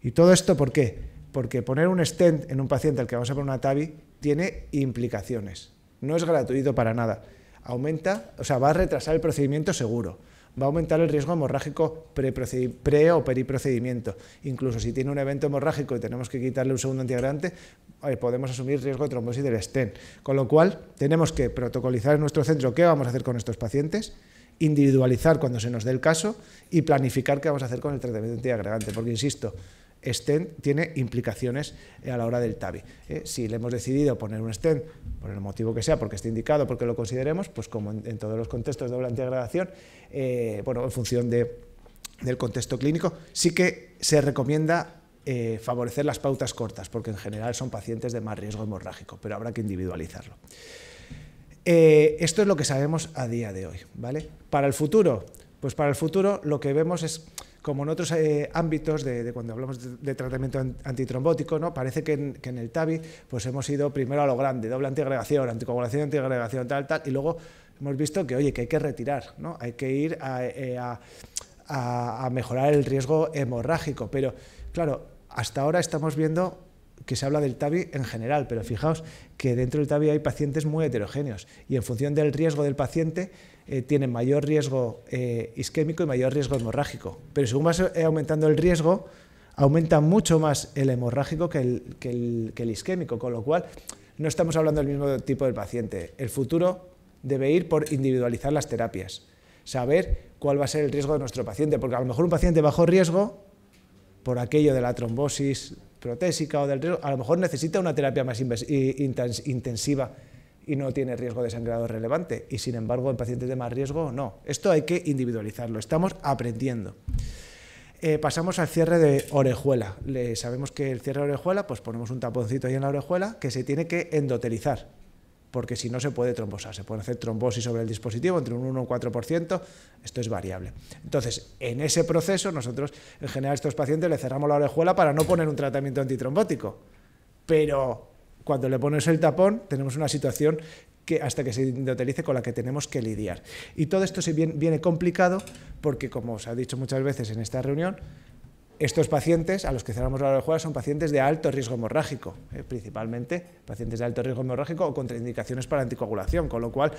[SPEAKER 1] ¿Y todo esto por qué? porque poner un stent en un paciente al que vamos a poner una TAVI tiene implicaciones. No es gratuito para nada. Aumenta, o sea, va a retrasar el procedimiento seguro. Va a aumentar el riesgo hemorrágico pre, o periprocedimiento. Incluso si tiene un evento hemorrágico y tenemos que quitarle un segundo antiagregante, eh, podemos asumir riesgo de trombosis del stent. Con lo cual, tenemos que protocolizar en nuestro centro qué vamos a hacer con estos pacientes, individualizar cuando se nos dé el caso y planificar qué vamos a hacer con el tratamiento antiagregante. Porque, insisto, stent tiene implicaciones eh, a la hora del tabi. Eh, si le hemos decidido poner un stent, por el motivo que sea, porque esté indicado, porque lo consideremos, pues como en, todos los contextos de doble antigradación, eh, bueno, en función de, del contexto clínico, sí que se recomienda favorecer las pautas cortas, porque en general son pacientes de más riesgo hemorrágico, pero habrá que individualizarlo. esto es lo que sabemos a día de hoy. ¿vale? Para el futuro, pues para el futuro lo que vemos es como en otros eh, ámbitos de, cuando hablamos de, tratamiento antitrombótico, parece que en, el TAVI pues hemos ido primero a lo grande, doble antiagregación, anticoagulación, antiagregación, tal, tal, y luego hemos visto que, oye, que hay que retirar, hay que ir eh, a, a mejorar el riesgo hemorrágico, pero claro, hasta ahora estamos viendo que se habla del TAVI en general, pero fijaos que dentro del TAVI hay pacientes muy heterogéneos y en función del riesgo del paciente eh, tienen mayor riesgo eh, isquémico y mayor riesgo hemorrágico. Pero según vas eh, aumentando el riesgo, aumenta mucho más el hemorrágico que el, que el isquémico, con lo cual no estamos hablando del mismo tipo de paciente. El futuro debe ir por individualizar las terapias, saber cuál va a ser el riesgo de nuestro paciente, porque a lo mejor un paciente bajo riesgo, por aquello de la trombosis protésica o del riesgo, a lo mejor necesita una terapia más intensiva y no tiene riesgo de sangrado relevante. Y sin embargo, en pacientes de más riesgo, no. Esto hay que individualizarlo. Estamos aprendiendo. Eh, pasamos al cierre de orejuela. Le, sabemos que el cierre de orejuela, pues ponemos un taponcito ahí en la orejuela que se tiene que endotelizar, porque si no se puede trombosar, se puede hacer trombosis sobre el dispositivo entre un 1 y un 4%, esto es variable. Entonces, en ese proceso nosotros en general a estos pacientes le cerramos la orejuela para no poner un tratamiento antitrombótico, pero cuando le pones el tapón, tenemos una situación que hasta que se endotelice con la que tenemos que lidiar. Y todo esto se viene, complicado porque, como os ha dicho muchas veces en esta reunión, estos pacientes a los que cerramos la hora de son pacientes de alto riesgo hemorrágico, eh, principalmente pacientes de alto riesgo hemorrágico o contraindicaciones para anticoagulación, con lo cual,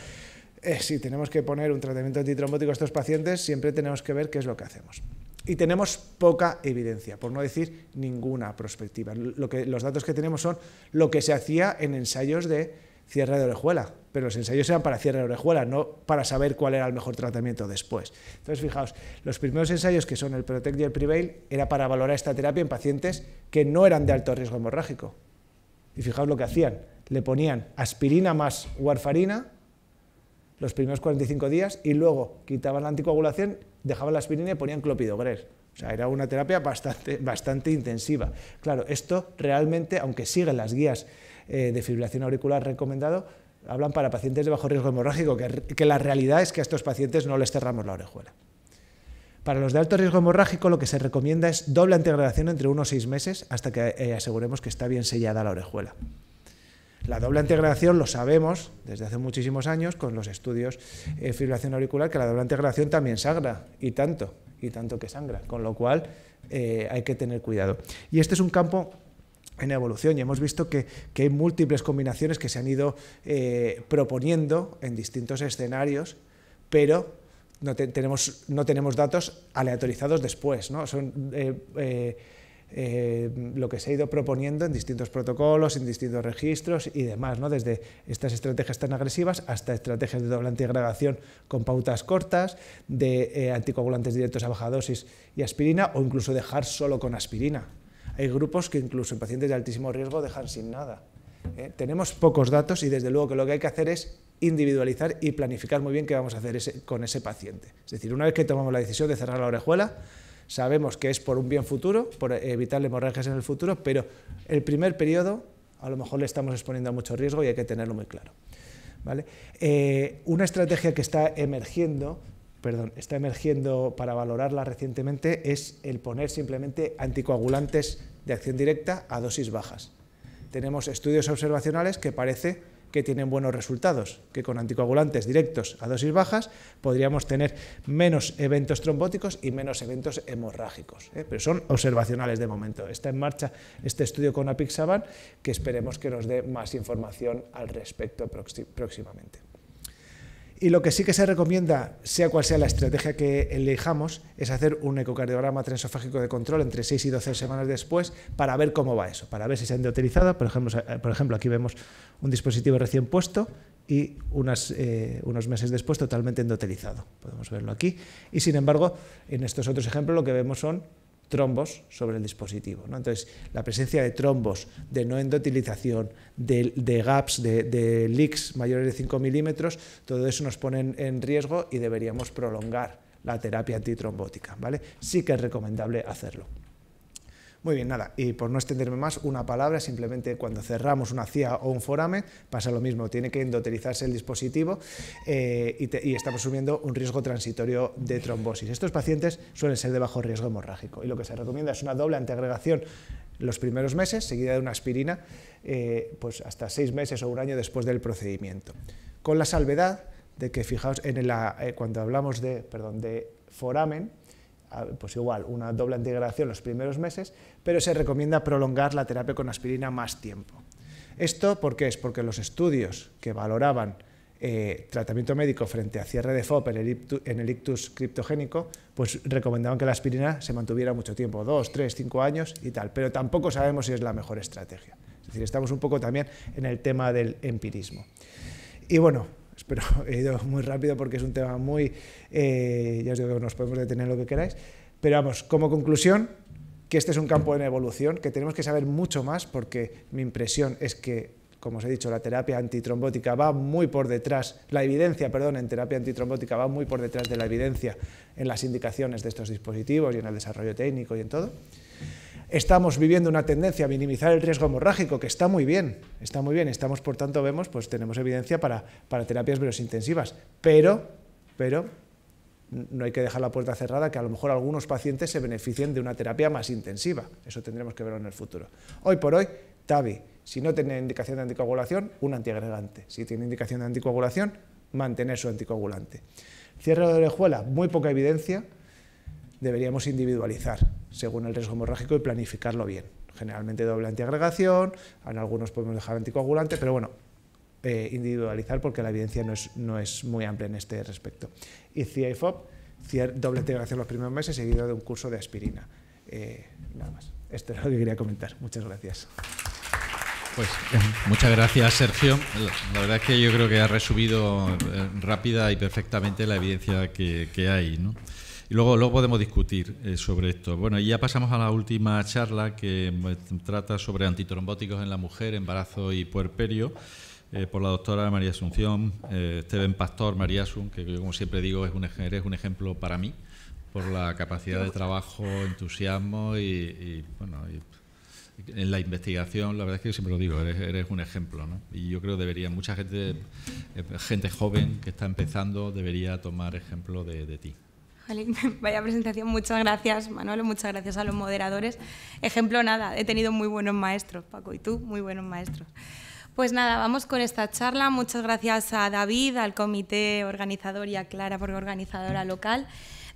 [SPEAKER 1] eh, si tenemos que poner un tratamiento antitrombótico a estos pacientes, siempre tenemos que ver qué es lo que hacemos y tenemos poca evidencia, por no decir ninguna prospectiva. Lo que, los datos que tenemos son lo que se hacía en ensayos de cierre de orejuela, pero los ensayos eran para cierre de orejuela, no para saber cuál era el mejor tratamiento después. Entonces, fijaos, los primeros ensayos que son el Protect y el Prevail era para valorar esta terapia en pacientes que no eran de alto riesgo hemorrágico. Y fijaos lo que hacían, le ponían aspirina más warfarina los primeros 45 días y luego quitaban la anticoagulación, dejaban la aspirina y ponían clopidogrel. O sea, era una terapia bastante, bastante intensiva. Claro, esto realmente, aunque siguen las guías eh, de fibrilación auricular recomendado, hablan para pacientes de bajo riesgo hemorrágico, que, la realidad es que a estos pacientes no les cerramos la orejuela. Para los de alto riesgo hemorrágico lo que se recomienda es doble integración entre unos seis meses hasta que eh, aseguremos que está bien sellada la orejuela. La doble integración lo sabemos desde hace muchísimos años con los estudios de eh, fibrilación auricular, que la doble integración también sangra, y tanto, y tanto que sangra, con lo cual eh, hay que tener cuidado. Y este es un campo en evolución y hemos visto que, hay múltiples combinaciones que se han ido eh, proponiendo en distintos escenarios, pero no, tenemos, no tenemos datos aleatorizados después, ¿no? Son, eh, lo que se ha ido proponiendo en distintos protocolos, en distintos registros y demás, ¿no? desde estas estrategias tan agresivas hasta estrategias de doble antigradación con pautas cortas, de eh, anticoagulantes directos a baja dosis y aspirina o incluso dejar solo con aspirina. Hay grupos que incluso en pacientes de altísimo riesgo dejan sin nada. ¿eh? Tenemos pocos datos y desde luego que lo que hay que hacer es individualizar y planificar muy bien qué vamos a hacer con ese paciente. Es decir, una vez que tomamos la decisión de cerrar la orejuela, Sabemos que es por un bien futuro, por evitar hemorragias en el futuro, pero el primer periodo a lo mejor le estamos exponiendo a mucho riesgo y hay que tenerlo muy claro. ¿vale? Eh, una estrategia que está emergiendo, perdón, está emergiendo para valorarla recientemente es el poner simplemente anticoagulantes de acción directa a dosis bajas. Tenemos estudios observacionales que parece que tienen buenos resultados, que con anticoagulantes directos a dosis bajas podríamos tener menos eventos trombóticos y menos eventos hemorrágicos. ¿eh? Pero son observacionales de momento. Está en marcha este estudio con Apixaban que esperemos que nos dé más información al respecto próximamente. Y lo que sí que se recomienda, sea cual sea la estrategia que elijamos, es hacer un ecocardiograma transofágico de control entre 6 y 12 semanas después para ver cómo va eso, para ver si se ha endotelizado. Por ejemplo, eh, por ejemplo aquí vemos un dispositivo recién puesto y eh, unos meses después totalmente endotelizado. Podemos verlo aquí. Y sin embargo, en estos otros ejemplos lo que vemos son trombos sobre el dispositivo. ¿no? Entonces, la presencia de trombos, de no endotilización, de, gaps, de, leaks mayores de 5 milímetros, todo eso nos pone en, en riesgo y deberíamos prolongar la terapia antitrombótica. ¿vale? Sí que es recomendable hacerlo. Muy bien, nada, y por no extenderme más, una palabra, simplemente cuando cerramos una CIA o un foramen, pasa lo mismo, tiene que endoterizarse el dispositivo eh, y, estamos subiendo un riesgo transitorio de trombosis. Estos pacientes suelen ser de bajo riesgo hemorrágico y lo que se recomienda es una doble anteagregación los primeros meses, seguida de una aspirina, eh, pues hasta seis meses o un año después del procedimiento. Con la salvedad de que, fijaos, en eh, cuando hablamos de, perdón, de foramen, pues igual, una doble integración los primeros meses, pero se recomienda prolongar la terapia con aspirina más tiempo. ¿Esto por qué es? Porque los estudios que valoraban eh, tratamiento médico frente a cierre de FOP en el, en el, ictus criptogénico, pues recomendaban que la aspirina se mantuviera mucho tiempo, dos, tres, cinco años y tal, pero tampoco sabemos si es la mejor estrategia. Es decir, estamos un poco también en el tema del empirismo. Y bueno, pero he ido muy rápido porque es un tema muy, eh, ya os digo, que nos podemos detener lo que queráis, pero vamos, como conclusión, que este es un campo en evolución, que tenemos que saber mucho más porque mi impresión es que como os he dicho, la terapia antitrombótica va muy por detrás, la evidencia, perdón, en terapia antitrombótica va muy por detrás de la evidencia en las indicaciones de estos dispositivos y en el desarrollo técnico y en todo estamos viviendo una tendencia a minimizar el riesgo hemorrágico, que está muy bien, está muy bien, estamos, por tanto, vemos, pues tenemos evidencia para, terapias verosintensivas, pero, pero no hay que dejar la puerta cerrada, que a lo mejor algunos pacientes se beneficien de una terapia más intensiva, eso tendremos que verlo en el futuro. Hoy por hoy, TAVI, si no tiene indicación de anticoagulación, un antiagregante, si tiene indicación de anticoagulación, mantener su anticoagulante. Cierre de orejuela, muy poca evidencia, deberíamos individualizar según el riesgo hemorrágico y planificarlo bien. Generalmente doble antiagregación, en algunos podemos dejar anticoagulante, pero bueno, eh, individualizar porque la evidencia no es, no es muy amplia en este respecto. Y CIFOP, doble antiagregación los primeros meses, seguido de un curso de aspirina. Eh, nada más. Esto es lo que quería comentar. Muchas gracias. Pues eh, muchas gracias,
[SPEAKER 2] Sergio. La verdad es que yo creo que ha resumido rápida y perfectamente la evidencia que, que hay. ¿no? Y luego, luego podemos discutir eh, sobre esto. Bueno, y ya pasamos a la última charla que eh, trata sobre antitrombóticos en la mujer, embarazo y puerperio. Eh, por la doctora María Asunción, Esteban Pastor María Asun, que yo como siempre digo es un, eres un ejemplo para mí por la capacidad de trabajo, entusiasmo y, bueno, en la investigación, la verdad es que siempre lo digo, eres, un ejemplo, ¿no? Y yo creo que debería, mucha gente, gente joven que está empezando, debería tomar ejemplo de, de ti.
[SPEAKER 4] vaya presentación. Muchas gracias, Manolo. Muchas gracias a los moderadores. Ejemplo, nada, he tenido muy buenos maestros, Paco y tú, muy buenos maestros. Pues nada, vamos con esta charla. Muchas gracias a David, al comité organizador y a Clara por organizadora local,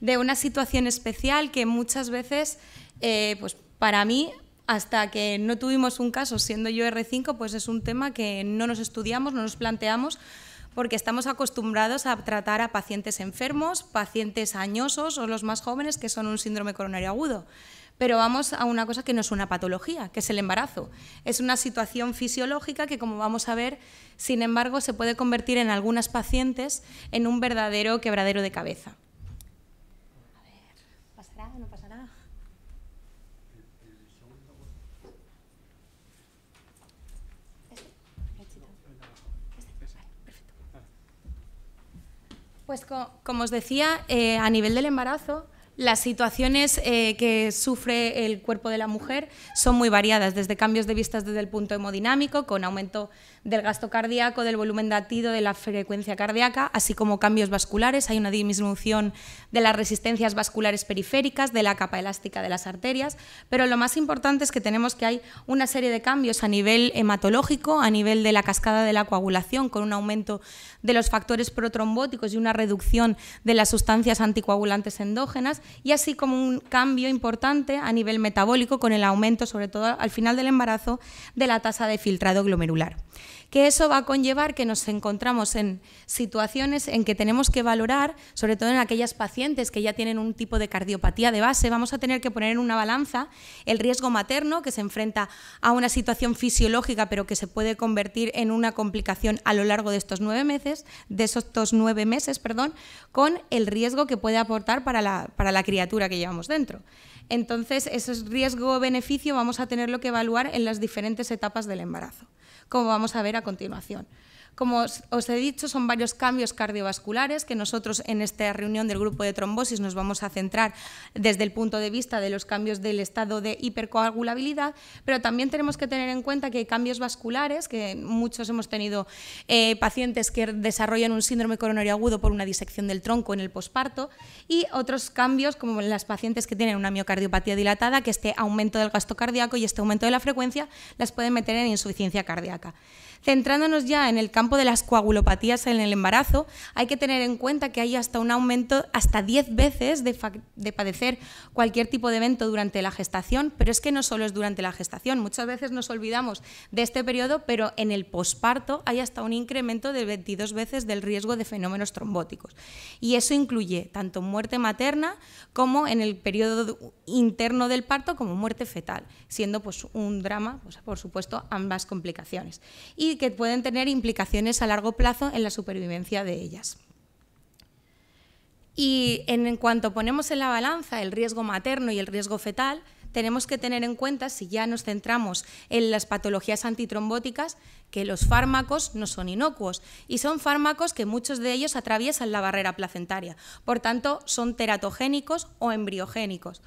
[SPEAKER 4] de una situación especial que muchas veces, eh, pues para mí, hasta que no tuvimos un caso, siendo yo R5, pues es un tema que no nos estudiamos, no nos planteamos, porque estamos acostumbrados a tratar a pacientes enfermos, pacientes añosos o los más jóvenes que son un síndrome coronario agudo. Pero vamos a una cosa que no es una patología, que es el embarazo. Es una situación fisiológica que, como vamos a ver, sin embargo, se puede convertir en algunas pacientes en un verdadero quebradero de cabeza. Pues como os decía, eh, a nivel del embarazo, las situaciones eh, que sufre el cuerpo de la mujer son muy variadas, desde cambios de vistas desde el punto hemodinámico, con aumento del gasto cardíaco, del volumen de latido, de la frecuencia cardíaca, así como cambios vasculares. Hay una disminución de las resistencias vasculares periféricas, de la capa elástica de las arterias, pero lo más importante es que tenemos que hay una serie de cambios a nivel hematológico, a nivel de la cascada de la coagulación, con un aumento de los factores protrombóticos y una reducción de las sustancias anticoagulantes endógenas y así como un cambio importante a nivel metabólico con el aumento, sobre todo al final del embarazo, de la tasa de filtrado glomerular. Que eso va a conllevar que nos encontramos en situaciones en que tenemos que valorar, sobre todo en aquellas pacientes que ya tienen un tipo de cardiopatía de base, vamos a tener que poner en una balanza el riesgo materno que se enfrenta a una situación fisiológica pero que se puede convertir en una complicación a lo largo de estos nueve meses, de esos nueve meses, perdón, con el riesgo que puede aportar para la, para la criatura que llevamos dentro. Entonces, ese riesgo-beneficio vamos a tenerlo que evaluar en las diferentes etapas del embarazo, como vamos a ver a continuación. Como os, he dicho, son varios cambios cardiovasculares que nosotros en esta reunión del grupo de trombosis nos vamos a centrar desde el punto de vista de los cambios del estado de hipercoagulabilidad, pero también tenemos que tener en cuenta que hay cambios vasculares, que muchos hemos tenido eh, pacientes que desarrollan un síndrome coronario agudo por una disección del tronco en el posparto, y otros cambios como en las pacientes que tienen una miocardiopatía dilatada, que este aumento del gasto cardíaco y este aumento de la frecuencia las pueden meter en insuficiencia cardíaca. Centrándonos ya en el campo de las coagulopatías en el embarazo, hay que tener en cuenta que hay hasta un aumento hasta 10 veces de, padecer cualquier tipo de evento durante la gestación, pero es que no solo es durante la gestación, muchas veces nos olvidamos de este periodo, pero en el posparto hay hasta un incremento de 22 veces del riesgo de fenómenos trombóticos. Y eso incluye tanto muerte materna como en el periodo interno del parto como muerte fetal, siendo pues un drama, pues, por supuesto, ambas complicaciones. Y que pueden tener implicaciones a largo plazo en la supervivencia de ellas. Y en cuanto ponemos en la balanza el riesgo materno y el riesgo fetal, tenemos que tener en cuenta, si ya nos centramos en las patologías antitrombóticas, que los fármacos no son inocuos y son fármacos que muchos de ellos atraviesan la barrera placentaria. Por tanto, son teratogénicos o embriogénicos.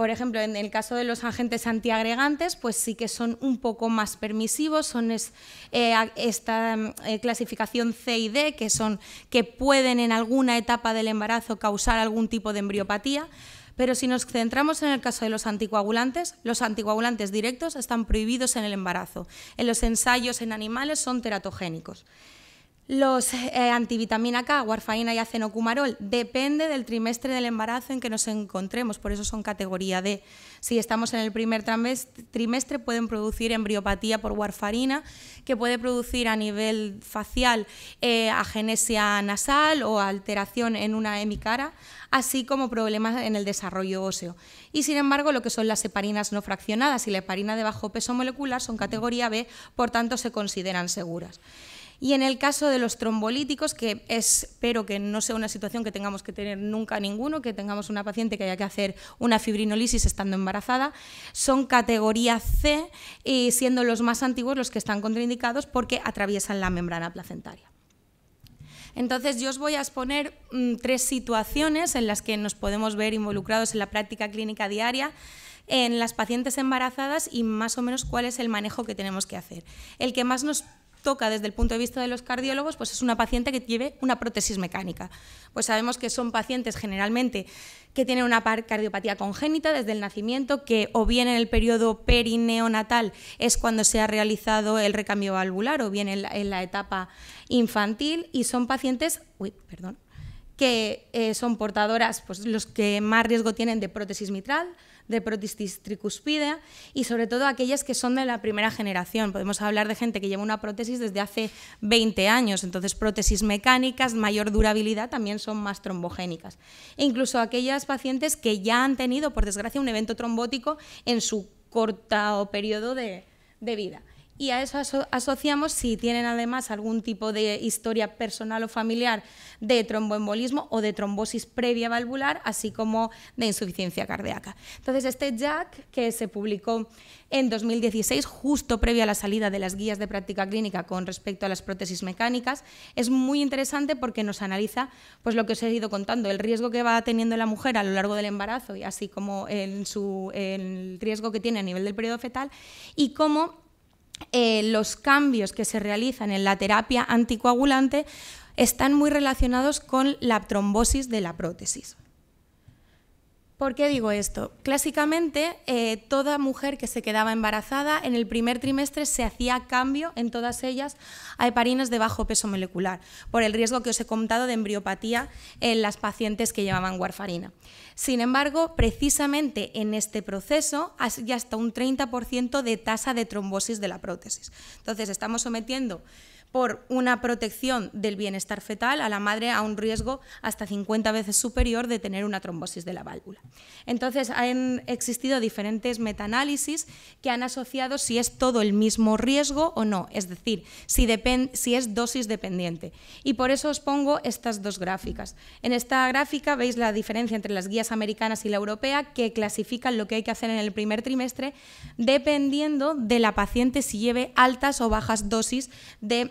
[SPEAKER 4] Por ejemplo, en el caso de los agentes antiagregantes, pues sí que son un poco más permisivos, son eh, esta eh, clasificación C y D, que son que pueden en alguna etapa del embarazo causar algún tipo de embriopatía. Pero si nos centramos en el caso de los anticoagulantes, los anticoagulantes directos están prohibidos en el embarazo. En los ensayos en animales son teratogénicos. Los eh, antivitamina K, warfarina y acenocumarol, depende del trimestre del embarazo en que nos encontremos, por eso son categoría D. Si estamos en el primer trimestre pueden producir embriopatía por warfarina, que puede producir a nivel facial eh, agenesia nasal o alteración en una hemicara, así como problemas en el desarrollo óseo. Y sin embargo, lo que son las heparinas no fraccionadas y la heparina de bajo peso molecular son categoría B, por tanto se consideran seguras. Y en el caso de los trombolíticos, que espero que no sea una situación que tengamos que tener nunca ninguno, que tengamos una paciente que haya que hacer una fibrinolisis estando embarazada, son categoría C, y siendo los más antiguos los que están contraindicados porque atraviesan la membrana placentaria. Entonces, yo os voy a exponer mm, tres situaciones en las que nos podemos ver involucrados en la práctica clínica diaria en las pacientes embarazadas y más o menos cuál es el manejo que tenemos que hacer. El que más nos toca desde el punto de vista de los cardiólogos, pues es una paciente que lleve una prótesis mecánica. Pues sabemos que son pacientes generalmente que tienen una cardiopatía congénita desde el nacimiento, que o bien en el periodo perineonatal es cuando se ha realizado el recambio valvular, o bien en la, etapa infantil, y son pacientes, uy, perdón, que eh, son portadoras, pues los que más riesgo tienen de prótesis mitral, de prótesis tricuspidea y sobre todo aquellas que son de la primera generación. Podemos hablar de gente que lleva una prótesis desde hace 20 años, entonces prótesis mecánicas, mayor durabilidad, también son más trombogénicas. E incluso aquellas pacientes que ya han tenido, por desgracia, un evento trombótico en su corto periodo de vida y a eso asociamos si tienen además algún tipo de historia personal o familiar de tromboembolismo o de trombosis previa valvular, así como de insuficiencia cardíaca. Entonces, este JACK, que se publicó en 2016, justo previo a la salida de las guías de práctica clínica con respecto a las prótesis mecánicas, es muy interesante porque nos analiza pues, lo que os he ido contando, el riesgo que va teniendo la mujer a lo largo del embarazo y así como su, el riesgo que tiene a nivel del periodo fetal y cómo eh, los cambios que se realizan en la terapia anticoagulante están muy relacionados con la trombosis de la prótesis. ¿Por qué digo esto? Clásicamente, eh, toda mujer que se quedaba embarazada en el primer trimestre se hacía cambio en todas ellas a heparinas de bajo peso molecular, por el riesgo que os he contado de embriopatía en las pacientes que llevaban warfarina. Sin embargo, precisamente en este proceso hay hasta un 30% de tasa de trombosis de la prótesis. Entonces, estamos sometiendo por una protección del bienestar fetal a la madre a un riesgo hasta 50 veces superior de tener una trombosis de la válvula. Entonces, han existido diferentes metaanálisis que han asociado si es todo el mismo riesgo o no, es decir, si, si es dosis dependiente. Y por eso os pongo estas dos gráficas. En esta gráfica veis la diferencia entre las guías americanas y la europea que clasifican lo que hay que hacer en el primer trimestre dependiendo de la paciente si lleve altas o bajas dosis de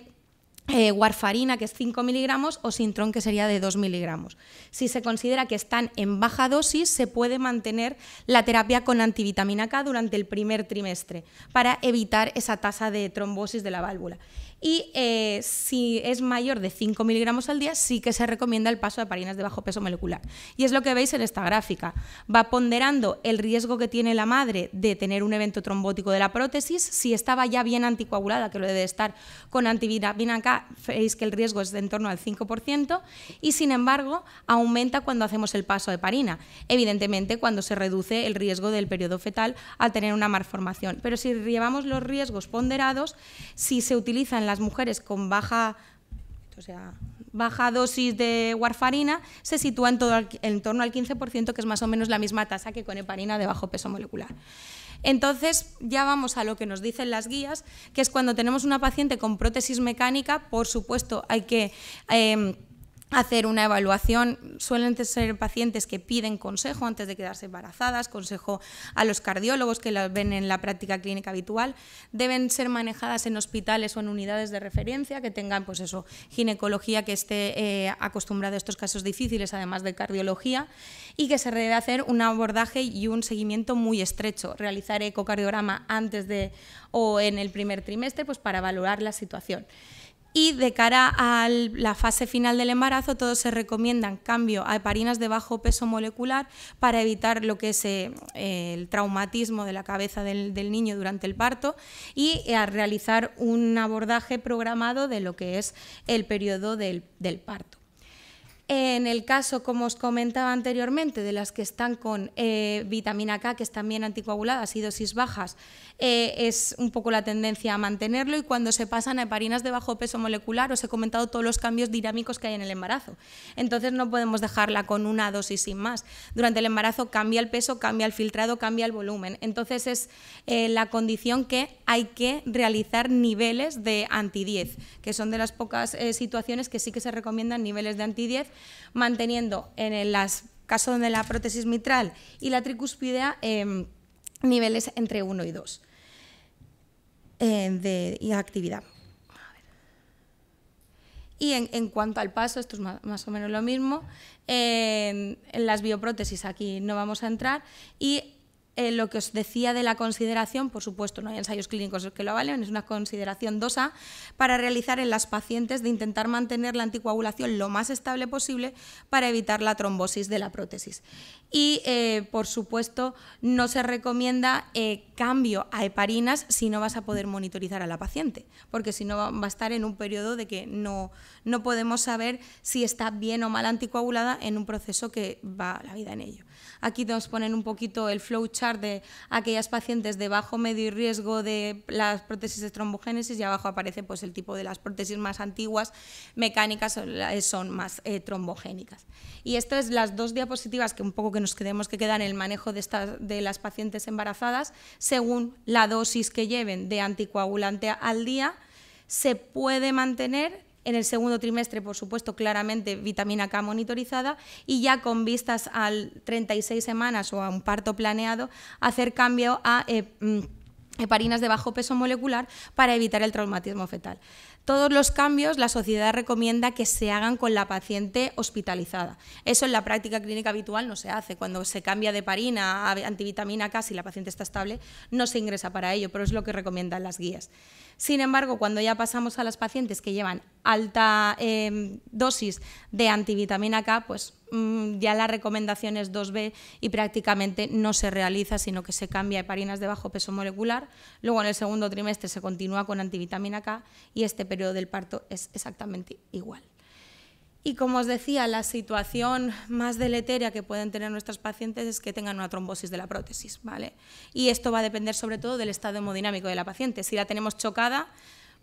[SPEAKER 4] eh, warfarina, que es 5 miligramos, o sintrón, que sería de 2 miligramos. Si se considera que están en baja dosis, se puede mantener la terapia con antivitamina K durante el primer trimestre para evitar esa tasa de trombosis de la válvula. Y eh, si es mayor de 5 miligramos al día, sí que se recomienda el paso de parinas de bajo peso molecular. Y es lo que veis en esta gráfica. Va ponderando el riesgo que tiene la madre de tener un evento trombótico de la prótesis, si estaba ya bien anticoagulada, que lo debe estar con antivitamina acá veis que el riesgo es de en torno al 5%, y sin embargo aumenta cuando hacemos el paso de parina. Evidentemente, cuando se reduce el riesgo del periodo fetal al tener una malformación. Pero si llevamos los riesgos ponderados, si se utilizan las mujeres con baja, baja dosis de warfarina se sitúan en, todo, torno al 15%, que es más o menos la misma tasa que con heparina de bajo peso molecular. Entonces, ya vamos a lo que nos dicen las guías, que es cuando tenemos una paciente con prótesis mecánica, por supuesto, hay que... Eh, hacer una evaluación. Suelen ser pacientes que piden consejo antes de quedarse embarazadas, consejo a los cardiólogos que las ven en la práctica clínica habitual. Deben ser manejadas en hospitales o en unidades de referencia que tengan, pues eso, ginecología que esté eh, acostumbrada a estos casos difíciles, además de cardiología, y que se debe hacer un abordaje y un seguimiento muy estrecho. Realizar ecocardiograma antes de o en el primer trimestre, pues para valorar la situación. Y de cara a la fase final del embarazo, todos se recomiendan cambio a heparinas de bajo peso molecular para evitar lo que es eh, el traumatismo de la cabeza del, niño durante el parto y a realizar un abordaje programado de lo que es el periodo del, parto. En el caso, como os comentaba anteriormente, de las que están con eh, vitamina K, que están bien anticoaguladas y dosis bajas, eh, es un poco la tendencia a mantenerlo y cuando se pasan a heparinas de bajo peso molecular, os he comentado todos los cambios dinámicos que hay en el embarazo. Entonces no podemos dejarla con una dosis sin más. Durante el embarazo cambia el peso, cambia el filtrado, cambia el volumen. Entonces es eh, la condición que hay que realizar niveles de anti-10, que son de las pocas eh, situaciones que sí que se recomiendan niveles de anti-10, manteniendo en el caso de la prótesis mitral y la tricuspidea em, niveles entre 1 y 2. Eh, de, y actividad. Y en, cuanto al paso, esto es más, o menos lo mismo, en las bioprótesis aquí no vamos a entrar y eh, lo que os decía de la consideración, por supuesto, no hay ensayos clínicos que lo avalen, es una consideración 2A para realizar en las pacientes de intentar mantener la anticoagulación lo más estable posible para evitar la trombosis de la prótesis y eh, por supuesto no se recomienda eh, cambio a heparinas si no vas a poder monitorizar a la paciente, porque si no va a estar en un periodo de que no, no podemos saber si está bien o mal anticoagulada en un proceso que va la vida en ello. Aquí nos ponen un poquito el flowchart de aquellas pacientes de bajo, medio y riesgo de las prótesis de trombogénesis y abajo aparece pues, el tipo de las prótesis más antiguas, mecánicas, son más eh, trombogénicas. Y estas son las dos diapositivas que un poco que que nos tenemos que quedar en el manejo de, estas, de las pacientes embarazadas, según la dosis que lleven de anticoagulante al día, se puede mantener en el segundo trimestre, por supuesto, claramente vitamina K monitorizada y ya con vistas al 36 semanas o a un parto planeado, hacer cambio a... Eh, mm, heparinas de bajo peso molecular para evitar el traumatismo fetal. Todos los cambios la sociedad recomienda que se hagan con la paciente hospitalizada. Eso en la práctica clínica habitual no se hace. Cuando se cambia de parina a antivitamina K, si la paciente está estable, no se ingresa para ello, pero es lo que recomiendan las guías. Sin embargo, cuando ya pasamos a las pacientes que llevan alta em, dosis de antivitamina K, pues mm, ya la recomendación es 2B y prácticamente no se realiza, sino que se cambia a heparinas de bajo peso molecular. Luego en el segundo trimestre se continúa con antivitamina K y este periodo del parto es exactamente igual. Y como os decía, la situación más deleteria que pueden tener nuestras pacientes es que tengan una trombosis de la prótesis, ¿vale? Y esto va a depender sobre todo del estado hemodinámico de la paciente. Si la tenemos chocada,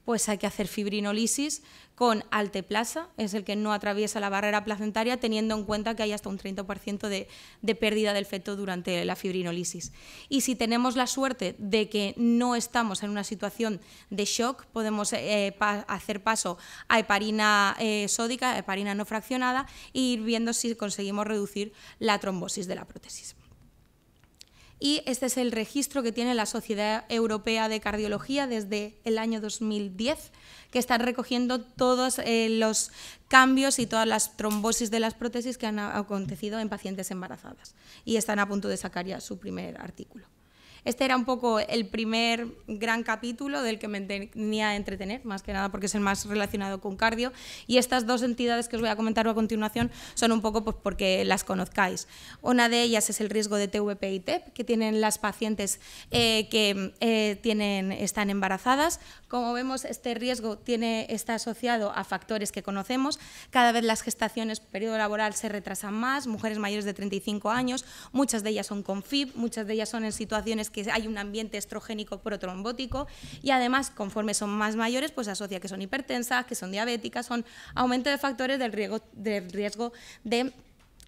[SPEAKER 4] pues hay que hacer fibrinolisis con alteplasa, es el que no atraviesa la barrera placentaria, teniendo en cuenta que hay hasta un 30% de, pérdida del feto durante la fibrinolisis. Y si tenemos la suerte de que no estamos en una situación de shock, podemos eh, hacer paso a heparina eh, sódica, heparina no fraccionada, e ir viendo si conseguimos reducir la trombosis de la prótesis y este es el registro que tiene la Sociedad Europea de Cardiología desde el año 2010, que está recogiendo todos eh, los cambios y todas las trombosis de las prótesis que han acontecido en pacientes embarazadas y están a punto de sacar ya su primer artículo. Este era un poco el primer gran capítulo del que me tenía a entretener, más que nada porque es el más relacionado con cardio. Y estas dos entidades que os voy a comentar a continuación son un poco pues, porque las conozcáis. Una de ellas es el riesgo de TVP y TEP que tienen las pacientes eh, que eh, tienen, están embarazadas. Como vemos, este riesgo tiene, está asociado a factores que conocemos. Cada vez las gestaciones, periodo laboral, se retrasan más, mujeres mayores de 35 años, muchas de ellas son con FIB, muchas de ellas son en situaciones que hay un ambiente estrogénico protrombótico y además conforme son más mayores pues asocia que son hipertensas, que son diabéticas, son aumento de factores del riesgo, del riesgo de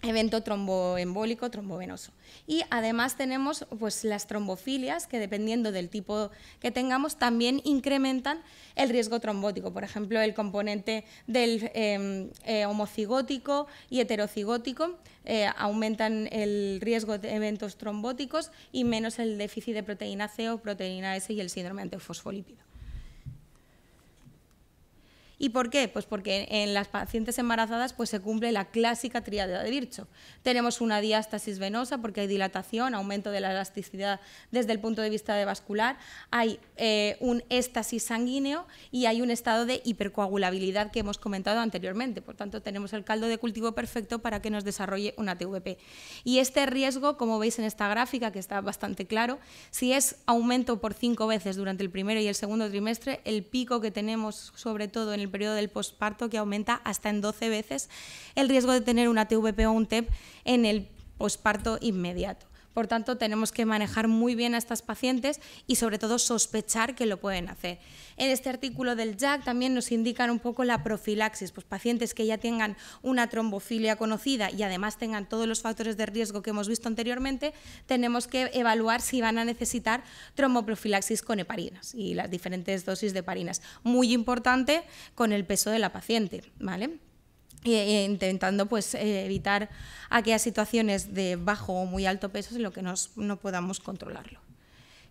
[SPEAKER 4] evento tromboembólico, trombovenoso. Y además tenemos pues, las trombofilias, que dependiendo del tipo que tengamos, también incrementan el riesgo trombótico. Por ejemplo, el componente del em, eh, homocigótico y heterocigótico eh, aumentan el riesgo de eventos trombóticos y menos el déficit de proteína C o proteína S y el síndrome antifosfolípido. ¿Y por qué? Pues porque en las pacientes embarazadas pues, se cumple la clásica tríada de Virchow. Tenemos una diástasis venosa porque hay dilatación, aumento de la elasticidad desde el punto de vista de vascular, hay eh, un éstasis sanguíneo y hay un estado de hipercoagulabilidad que hemos comentado anteriormente. Por tanto, tenemos el caldo de cultivo perfecto para que nos desarrolle una TVP. Y este riesgo, como veis en esta gráfica, que está bastante claro, si es aumento por cinco veces durante el primero y el segundo trimestre, el pico que tenemos sobre todo en el periodo del posparto que aumenta hasta en 12 veces el riesgo de tener una TVP o un TEP en el posparto inmediato. Por tanto, tenemos que manejar muy bien a estas pacientes y sobre todo sospechar que lo pueden hacer. En este artículo del JAC también nos indican un poco la profilaxis, pues pacientes que ya tengan una trombofilia conocida y además tengan todos los factores de riesgo que hemos visto anteriormente, tenemos que evaluar si van a necesitar tromboprofilaxis con heparinas y las diferentes dosis de heparinas. Muy importante con el peso de la paciente, ¿vale? intentando pues eh, evitar aquellas situaciones de bajo o muy alto peso en lo que nos, no podamos controlarlo.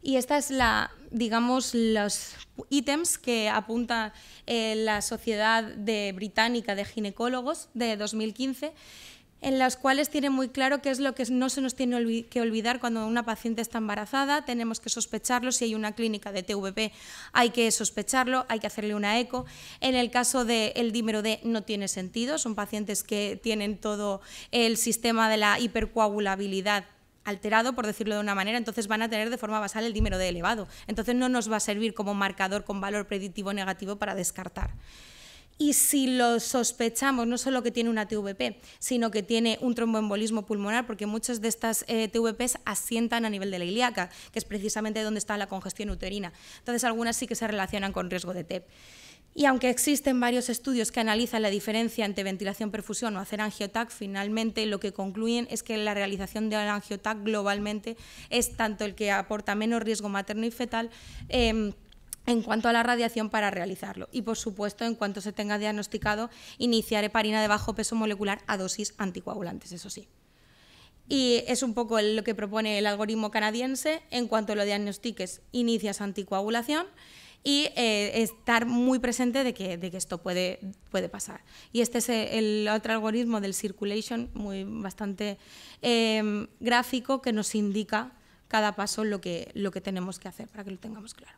[SPEAKER 4] Y esta es la, digamos, los ítems que apunta eh, la Sociedad de Británica de Ginecólogos de 2015 en las cuales tiene muy claro qué es lo que no se nos tiene que olvidar cuando una paciente está embarazada, tenemos que sospecharlo, si hay una clínica de TVP hay que sospecharlo, hay que hacerle una eco. En el caso del dímero D no tiene sentido, son pacientes que tienen todo el sistema de la hipercoagulabilidad alterado, por decirlo de una manera, entonces van a tener de forma basal el dímero D elevado. Entonces no nos va a servir como marcador con valor predictivo negativo para descartar. Y si lo sospechamos, no solo que tiene una TVP, sino que tiene un tromboembolismo pulmonar, porque muchas de estas eh, TVPs asientan a nivel de la ilíaca, que es precisamente donde está la congestión uterina. Entonces, algunas sí que se relacionan con riesgo de TEP. Y aunque existen varios estudios que analizan la diferencia entre ventilación perfusión o hacer angiotac, finalmente lo que concluyen es que la realización de angiotac globalmente es tanto el que aporta menos riesgo materno y fetal. Em, en cuanto a la radiación para realizarlo. Y por supuesto, en cuanto se tenga diagnosticado, iniciar heparina de bajo peso molecular a dosis anticoagulantes, eso sí. Y es un poco lo que propone el algoritmo canadiense. En cuanto lo diagnostiques, inicias anticoagulación y eh, estar muy presente de que, esto puede, pasar. Y este es eh, el otro algoritmo del circulation, muy bastante em, gráfico, que nos indica cada paso lo que tenemos que hacer para que lo tengamos claro.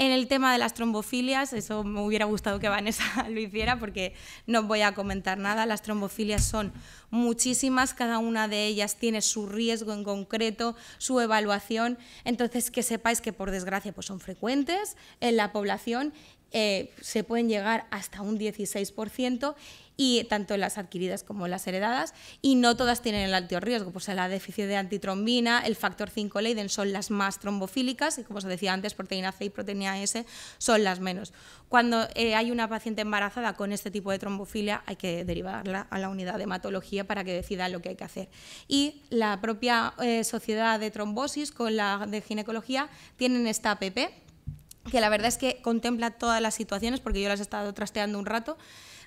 [SPEAKER 4] En el tema de las trombofilias, eso me hubiera gustado que Vanessa lo hiciera porque no voy a comentar nada. Las trombofilias son muchísimas, cada una de ellas tiene su riesgo en concreto, su evaluación. Entonces, que sepáis que por desgracia pues son frecuentes en la población eh, se pueden llegar hasta un 16% y tanto las adquiridas como las heredadas y no todas tienen el alto riesgo, pues la déficit de antitrombina, el factor 5 Leiden son las más trombofílicas y como os decía antes, proteína C y proteína S son las menos. Cuando eh, hay una paciente embarazada con este tipo de trombofilia hay que derivarla a la unidad de hematología para que decida lo que hay que hacer. Y la propia eh, sociedad de trombosis con la de ginecología tienen esta APP que la verdad es que contempla todas las situaciones, porque yo las he estado trasteando un rato,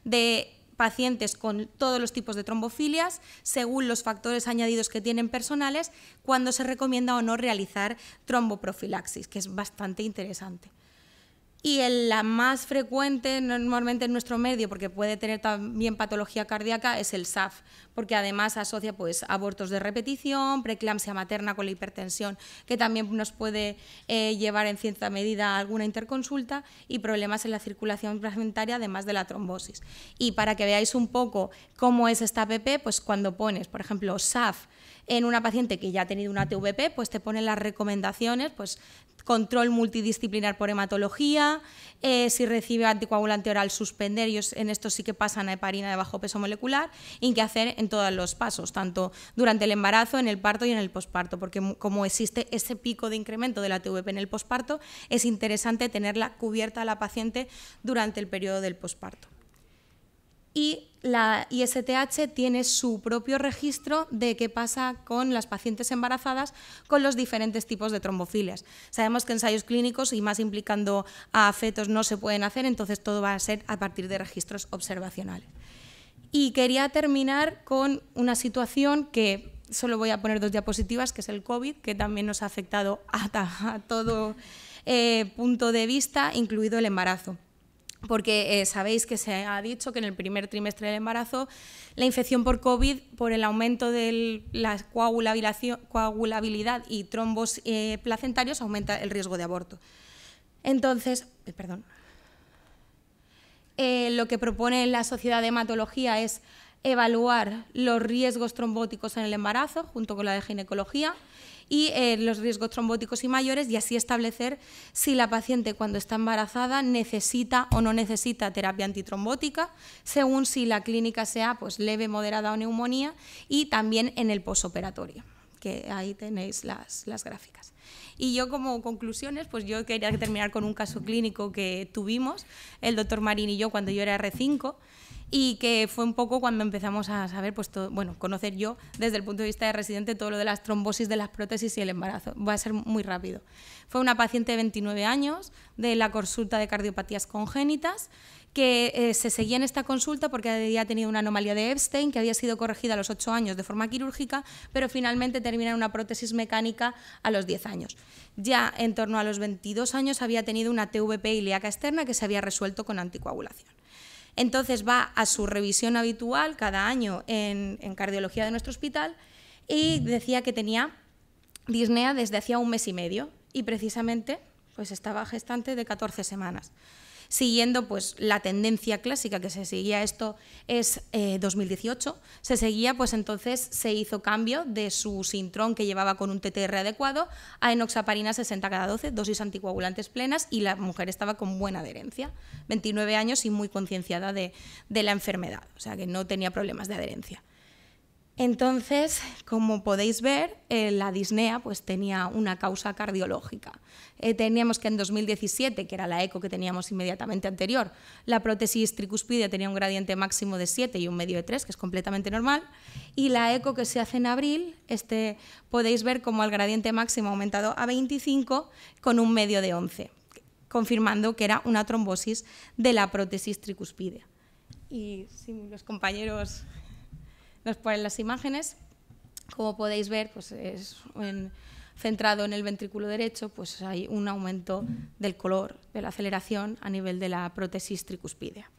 [SPEAKER 4] de pacientes con todos los tipos de trombofilias, según los factores añadidos que tienen personales, cuando se recomienda o no realizar tromboprofilaxis, que es bastante interesante y la más frecuente normalmente en nuestro medio, porque puede tener también patología cardíaca, es el SAF, porque además asocia pues abortos de repetición, preeclampsia materna con la hipertensión, que también nos puede eh, llevar en cierta medida a alguna interconsulta y problemas en la circulación fragmentaria, además de la trombosis. Y para que veáis un poco cómo es esta PP, pues cuando pones, por ejemplo, SAF en una paciente que ya ha tenido una TVP, pues te ponen las recomendaciones, pues control multidisciplinar por hematología, eh, si recibe anticoagulante oral suspender, y en esto sí que pasan a heparina de bajo peso molecular, y qué hacer en todos los pasos, tanto durante el embarazo, en el parto y en el posparto, porque como existe ese pico de incremento de la TVP en el posparto, es interesante tenerla cubierta a la paciente durante el periodo del posparto. Y la ISTH tiene su propio registro de qué pasa con las pacientes embarazadas con los diferentes tipos de trombofilias. Sabemos que ensayos clínicos y más implicando a fetos no se pueden hacer, entonces todo va a ser a partir de registros observacionales. Y quería terminar con una situación que solo voy a poner dos diapositivas, que es el COVID, que también nos ha afectado a, todo eh, punto de vista, incluido el embarazo porque eh, sabéis que se ha dicho que en el primer trimestre del embarazo la infección por COVID, por el aumento de la coagulabilidad y trombos eh, placentarios, aumenta el riesgo de aborto. Entonces, eh, lo que propone la Sociedad de Hematología es evaluar los riesgos trombóticos en el embarazo junto con la de ginecología y eh, los riesgos trombóticos y mayores y así establecer si la paciente cuando está embarazada necesita o no necesita terapia antitrombótica, según si la clínica sea pues, leve, moderada o neumonía y también en el posoperatorio, que ahí tenéis las, las gráficas. Y yo como conclusiones, pues yo quería terminar con un caso clínico que tuvimos, el doctor Marín y yo cuando yo era R5 y que fue un poco cuando empezamos a saber, pues, bueno, conocer yo desde el punto de vista de residente todo lo de las trombosis de las prótesis y el embarazo. Va a ser muy rápido. Fue una paciente de 29 años de la consulta de cardiopatías congénitas que eh, se seguía en esta consulta porque había tenido una anomalía de Epstein que había sido corregida a los 8 años de forma quirúrgica, pero finalmente termina en una prótesis mecánica a los 10 años. Ya en torno a los 22 años había tenido una TVP ilíaca externa que se había resuelto con anticoagulación. Entonces va a su revisión habitual cada año en, cardiología de nuestro hospital y decía que tenía disnea desde hacía un mes y medio y precisamente pues, estaba gestante de 14 semanas siguiendo pues la tendencia clásica que se seguía, esto es 2018, eh, se seguía pues entonces se hizo cambio de su Sintrón que llevaba con un TTR adecuado a enoxaparina 60 cada 12, dosis anticoagulantes plenas y la mujer estaba con buena adherencia, 29 años y muy concienciada de, de la enfermedad, o sea que no tenía problemas de adherencia. Entonces, como podéis ver, eh, la disnea pues, tenía una causa cardiológica. Eh, teníamos que en 2017, que era la eco que teníamos inmediatamente anterior, la prótesis tricuspide tenía un gradiente máximo de 7 y un medio de 3, que es completamente normal, y la eco que se hace en abril, este, podéis ver como el gradiente máximo ha aumentado a 25 con un medio de 11, confirmando que era una trombosis de la prótesis tricuspide. Y si los compañeros nos ponen las imágenes, como podéis ver, pues es centrado en el ventrículo derecho, pues hay un aumento del color, de la aceleración a nivel de la prótesis tricuspidea.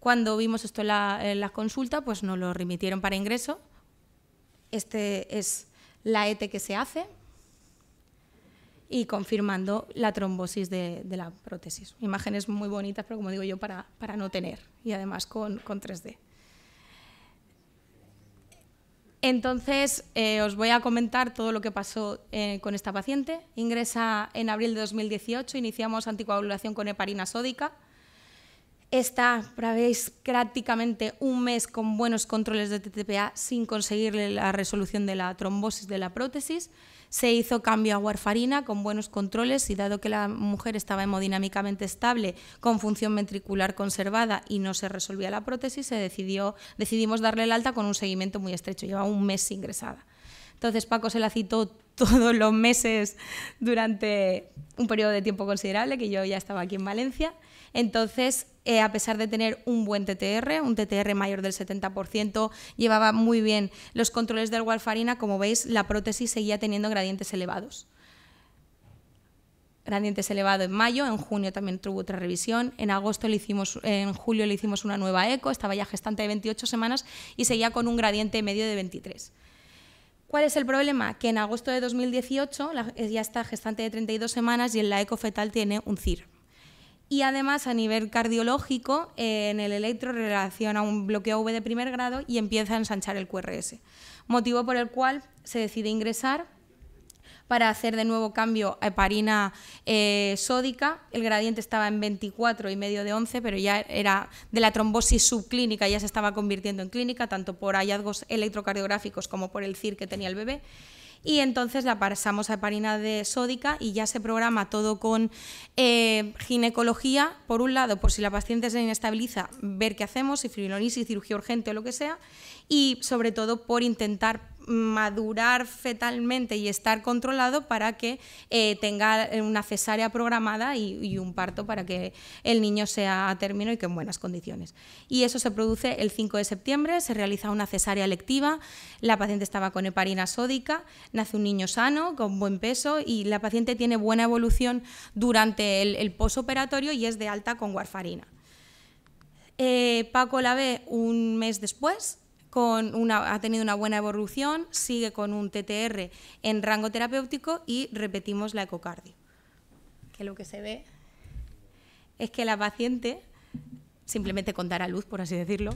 [SPEAKER 4] Cuando vimos esto en la, consulta, pues nos lo remitieron para ingreso. Este es la ET que se hace y confirmando la trombosis de, la prótesis. Imágenes muy bonitas, pero como digo yo, para, para no tener y además con 3D. Entonces, eh, os voy a comentar todo lo que pasó eh, con esta paciente. Ingresa en abril de 2018, iniciamos anticoagulación con heparina sódica está prácticamente un mes con buenos controles de TTPA sin conseguirle la resolución de la trombosis de la prótesis. Se hizo cambio a warfarina con buenos controles y dado que la mujer estaba hemodinámicamente estable, con función ventricular conservada y no se resolvía la prótesis, se decidió, decidimos darle el alta con un seguimiento muy estrecho. Llevaba un mes ingresada. Entonces Paco se la citó todos los meses durante un periodo de tiempo considerable, que yo ya estaba aquí en Valencia. Entonces eh, a pesar de tener un buen TTR, un TTR mayor del 70%, llevaba muy bien los controles del warfarina, como veis, la prótesis seguía teniendo gradientes elevados. Gradientes elevados en mayo, en junio también tuvo otra revisión, en agosto le hicimos, en julio le hicimos una nueva eco, estaba ya gestante de 28 semanas y seguía con un gradiente medio de 23. ¿Cuál es el problema? Que en agosto de 2018 eh, ya está gestante de 32 semanas y en la eco fetal tiene un CIR, y además a nivel cardiológico eh, en el electro relaciona un bloqueo V de primer grado y empieza a ensanchar el QRS, motivo por el cual se decide ingresar para hacer de nuevo cambio a heparina eh, sódica. El gradiente estaba en 24 y medio de 11, pero ya era de la trombosis subclínica, ya se estaba convirtiendo en clínica, tanto por hallazgos electrocardiográficos como por el CIR que tenía el bebé y entonces la pasamos a heparina de sódica y ya se programa todo con eh, ginecología, por un lado, por si la paciente se inestabiliza, ver qué hacemos, si fibrilonisis, cirugía urgente o lo que sea, y sobre todo por intentar madurar fetalmente y estar controlado para que eh, tenga eh, una cesárea programada y, un parto para que el niño sea a término y que en buenas condiciones. Y eso se produce el 5 de septiembre, se realiza una cesárea lectiva, la paciente estaba con heparina sódica, nace un niño sano, con buen peso y la paciente tiene buena evolución durante el, posoperatorio y es de alta con warfarina. Eh, Paco la ve un mes después, ha tenido una buena evolución, sigue con un TTR en rango terapéutico y repetimos la ecocardio. Que lo que se ve es que la paciente, simplemente con dar a luz, por así decirlo,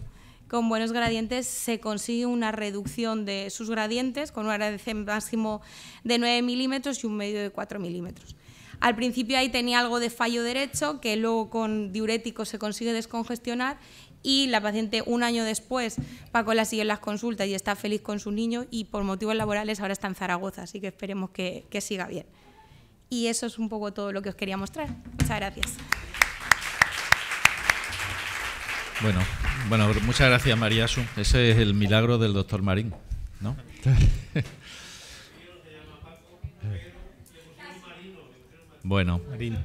[SPEAKER 4] con buenos gradientes se consigue una reducción de sus gradientes con un RDC máximo de 9 milímetros y un medio de 4 milímetros. Al principio ahí tenía algo de fallo derecho que luego con diurético se consigue descongestionar y la paciente un año después Paco la sigue en las consultas y está feliz con su niño y por motivos laborales ahora está en Zaragoza, así que esperemos que, siga bien. Y eso es un poco todo lo que os quería mostrar. Muchas gracias.
[SPEAKER 2] Bueno, bueno, muchas gracias María Asun. Ese es el milagro del doctor Marín, ¿no? bueno. Marín.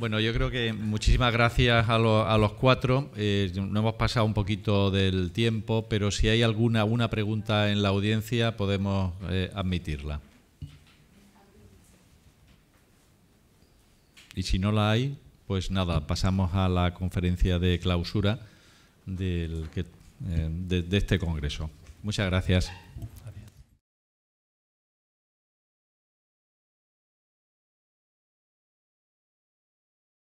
[SPEAKER 2] Bueno, yo creo que muchísimas gracias a, los cuatro. Eh, no hemos pasado un poquito del tiempo, pero si hay alguna una pregunta en la audiencia, podemos eh, admitirla. Y si no la hay, pues nada, pasamos a la conferencia de clausura eh,
[SPEAKER 1] de este congreso. Muchas gracias.